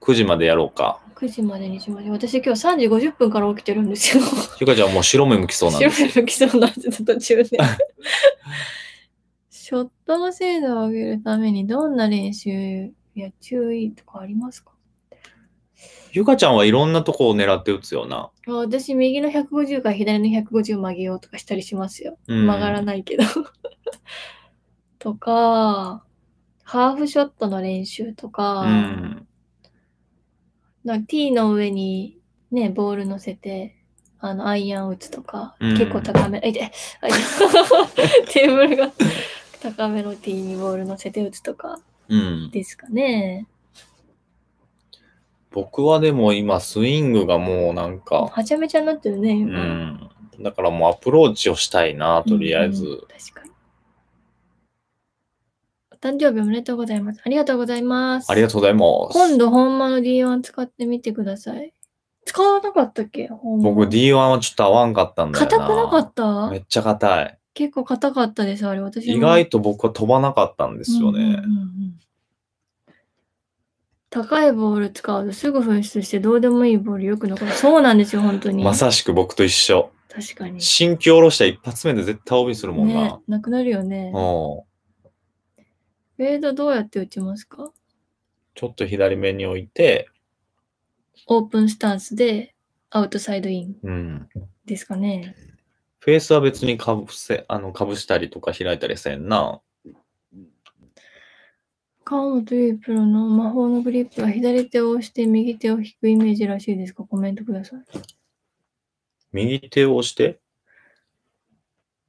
9時までやろうか。9時までにしましょう。私今日3時50分から起きてるんですよ。ゆかちゃんもう白目向きそうなん白です。目向きそうなってた途中で。ショットの精度を上げるためにどんな練習や注意とかありますかゆかちゃんはいろんなとこを狙って打つよな。私、右の150から左の150曲げようとかしたりしますよ。曲がらないけど とか、ハーフショットの練習とか、うん、なティーの上にね、ボール乗せて、あの、アイアン打つとか、うん、結構高め、あ、いて、テーブルが高めのティーにボール乗せて打つとか、ですかね。僕はでも今スイングがもうなんか、はちゃめちゃになってるね、うん、だからもうアプローチをしたいな、とりあえず。うんうん確かに。お誕生日おめでとうございます。ありがとうございます。ありがとうございます。今度、本間の D1 使ってみてください。使わなかったっけ本間。僕 D1 はちょっと合わんかったんだよな。硬くなかっためっちゃ硬い。結構硬かったです、あれ。私意外と僕は飛ばなかったんですよね。うんうんうんうん高いボール使うとすぐ紛失してどうでもいいボールよく残る。そうなんですよ、本当に。まさしく僕と一緒。確かに。新規下ろした一発目で絶対ビ b するもんな。ね、なくなるよね。フェードどうやって打ちますかちょっと左目に置いて。オープンスタンスでアウトサイドイン。うん。ですかね。フェースは別にかぶせ、あの、かぶしたりとか開いたりせんな。カードプロの魔法のグリップは左手を押して右手を引くイメージらしいですかコメントください。右手を押して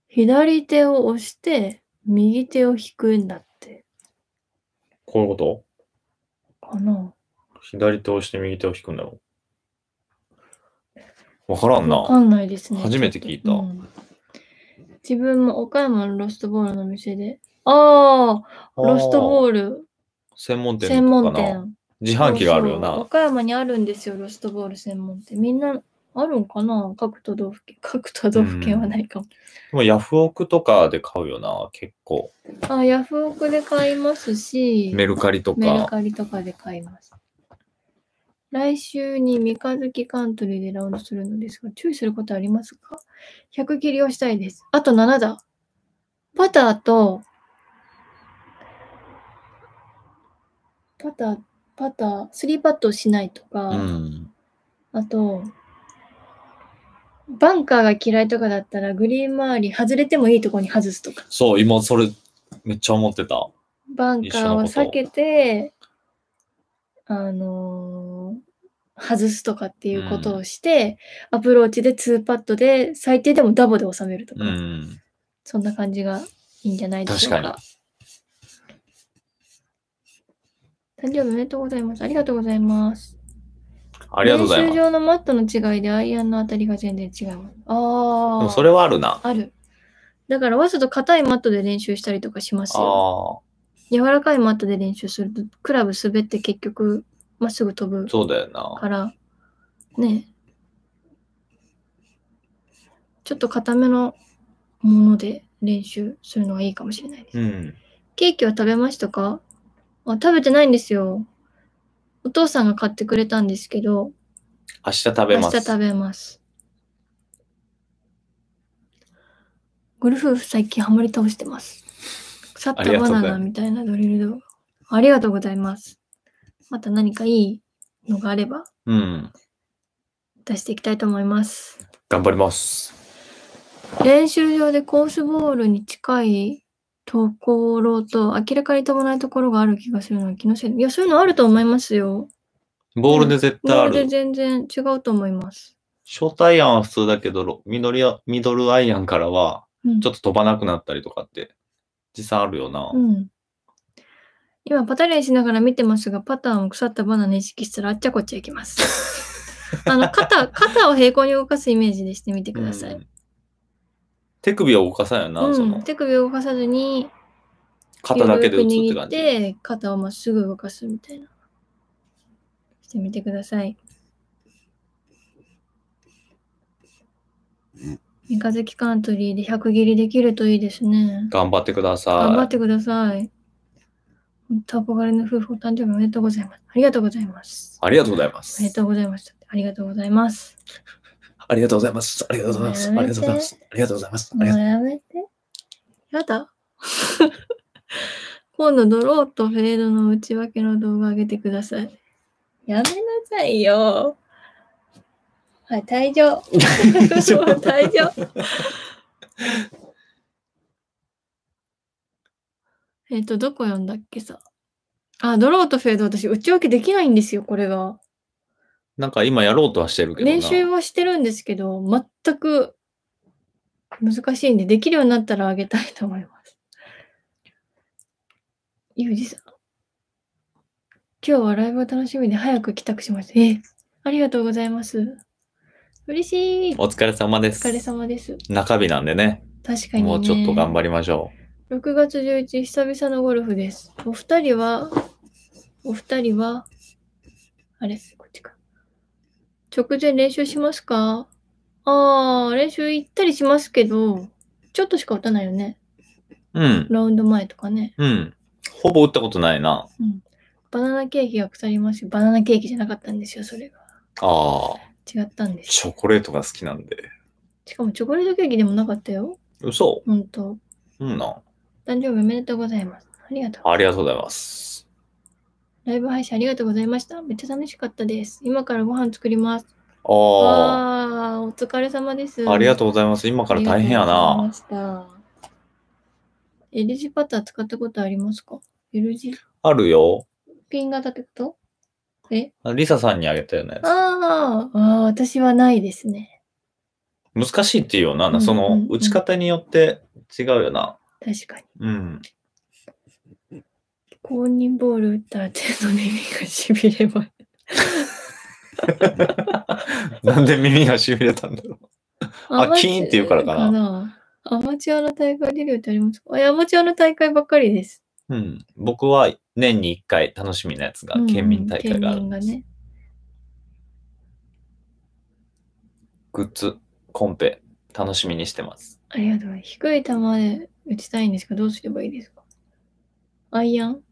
左手を押して右手を引くんだって。こういうことかな左手を押して右手を引くんだろう。わからんな。わかんないですね。初めて聞いたうん自分も岡山のロストボールの店でああ、ロストボール。専門店専門店。自販機があるよな。和歌山にあるんですよ、ロストボール専門店。みんなあるんかな各都道府県。各 都道府県はないかも。でもヤフオクとかで買うよな、結構。あ、ヤフオクで買いますし、メルカリとか。メルカリとかで買います。来週に三日月カントリーでラウンドするのですが、注意することありますか ?100 切りをしたいです。あと7だ。バターとパター、パター、スリーパットをしないとか、うん、あと、バンカーが嫌いとかだったら、グリーン周り外れてもいいとこに外すとか。そう、今それめっちゃ思ってた。バンカーを避けて、あのー、外すとかっていうことをして、うん、アプローチで2パットで、最低でもダボで収めるとか、うん、そんな感じがいいんじゃないでしょうか。確かに誕生日おめでとうございます。ありがとうございます。ありがとうございます。通常のマットの違いでアイアンの当たりが全然違うああ。それはあるな。ある。だからわざと硬いマットで練習したりとかしますよ。柔らかいマットで練習すると、クラブ滑って結局、まっすぐ飛ぶ。そうだよな。から、ね。ちょっと硬めのもので練習するのがいいかもしれないです。うん、ケーキは食べましたかあ、食べてないんですよ。お父さんが買ってくれたんですけど、明日食べ明ます。日食べます。ゴルフ最近ハマり倒してます。腐ったバナナみたいなドリル動画。ありがとうございます。また何かいいのがあればうん。出していきたいと思います。頑張ります。練習場でコースボールに近いところと、明らかに飛ばないところがある気がするのは気のせい。いや、そういうのあると思いますよ。ボールで絶対ある。ボールで全然違うと思います。ショートアイアンは普通だけど、ミドルミドルアイアンからは、ちょっと飛ばなくなったりとかって、実際あるよな。うん。今、パタリンしながら見てますが、パターンを腐ったバナナ意識したら、あっちゃこっちゃいきます。あの、肩、肩を平行に動かすイメージでしてみてください。うん手首を動かさんよな、うん、手首を動かさずに肩だけで打つって感じで肩をまっすぐ動かすみたいなしてみてください三日月カントリーで100切りできるといいですね。頑張ってください。頑張ってください。本当憧れの夫婦お誕生日おめでとうございます。ありがとうございます。ありがとうございます。ありがとうございました。ありがとうございます。ありがとうございます。ありがとうございます。ありがとうございます。ありがとうございます。もうやめて。やだ。今度ドローとフェードの内訳の動画上げてください。やめなさいよ。はい、退場。退場。えっと、どこ読んだっけさ。あ、ドローとフェード、私、内訳できないんですよ、これが。なんか今やろうとはしてるけど練習はしてるんですけど、全く難しいんで、できるようになったらあげたいと思います。ゆうじさん。今日はライブが楽しみで早く帰宅しました。え、ありがとうございます。嬉しい。お疲れ様です。お疲れ様です。中日なんでね。確かに、ね、もうちょっと頑張りましょう。6月11日、久々のゴルフです。お二人は、お二人は、あれ、直前練習しますかああ、練習行ったりしますけど、ちょっとしか打たないよね。うん。ラウンド前とかね。うん。ほぼ打ったことないな。うん。バナナケーキが腐りますし、バナナケーキじゃなかったんですよ、それが。ああ。違ったんです。チョコレートが好きなんで。しかもチョコレートケーキでもなかったよ。嘘ほんと。うんな。誕生日おめでとうございます。ありがとう。ありがとうございます。ライブ配信ありがとうございました。めっちゃ楽しかったです。今からご飯作ります。ああお疲れ様です。ありがとうございます。今から大変やな。L 字パター使ったことありますか ?L 字あるよ。ピン型ってことえリサさんにあげたようなやつ。ああ私はないですね。難しいっていうよな、ううんうんその打ち方によって違うよな。確かに。うん。公認ボール打ったら手の耳がしびれます。なんで耳がしびれたんだろう。あ、キーンって言うからかな。アマチュアの大会出るってありますかアマチュアの大会ばっかりです。うん。僕は年に1回楽しみなやつが、県民大会があるんです。ね、グッズ、コンペ、楽しみにしてます。ありがとう。低い球で打ちたいんですけど、どうすればいいですかアイアン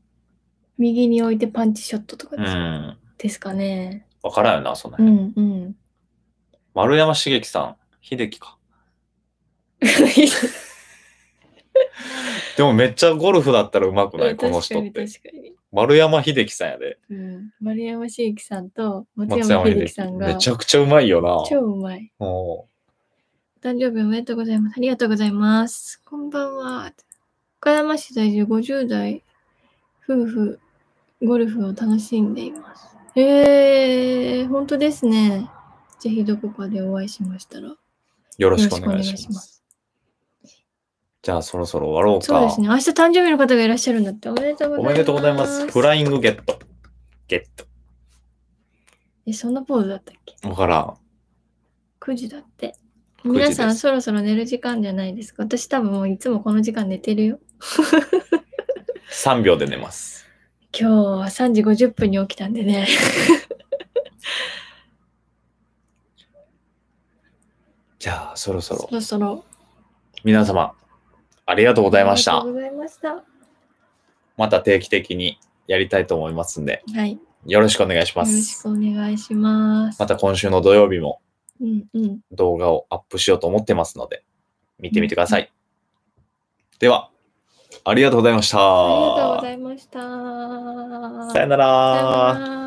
右に置いてパンチショットとかです,、ん。ですかね。わからんよな、そのうんうん。丸山茂樹さん、秀樹か。でもめっちゃゴルフだったらうまくないこの人っかて丸山秀樹さんやで。うん、丸山茂樹さんと松山秀樹さんがめちゃくちゃうまいよな。超うまい。お誕生日おめでとうございます。ありがとうございます。こんばんは。岡山市在住50代夫婦ゴルフを楽しんでいます。へえー、本当ですね。ぜひどこかでお会いしましたら。よろしくお願いします。じゃあそろそろ終わろうか。そうですね。明日誕生日の方がいらっしゃるんだって。おめでとうございます。おめでとうございます。フライングゲット。ゲット。え、そんなポーズだったっけわからん。9時だって。皆さんそろそろ寝る時間じゃないですか。私多分もういつもこの時間寝てるよ。3秒で寝ます。今日は3時50分に起きたんでね。じゃあ、そろそろ。そろそろ。皆様、ありがとうございました。ありがとうございました。また定期的にやりたいと思いますんで。はい。よろしくお願いします。よろしくお願いします。また今週の土曜日も動画をアップしようと思ってますので、見てみてください。うんうん、では。ありがとうございました。ありがとうございました。さよなら。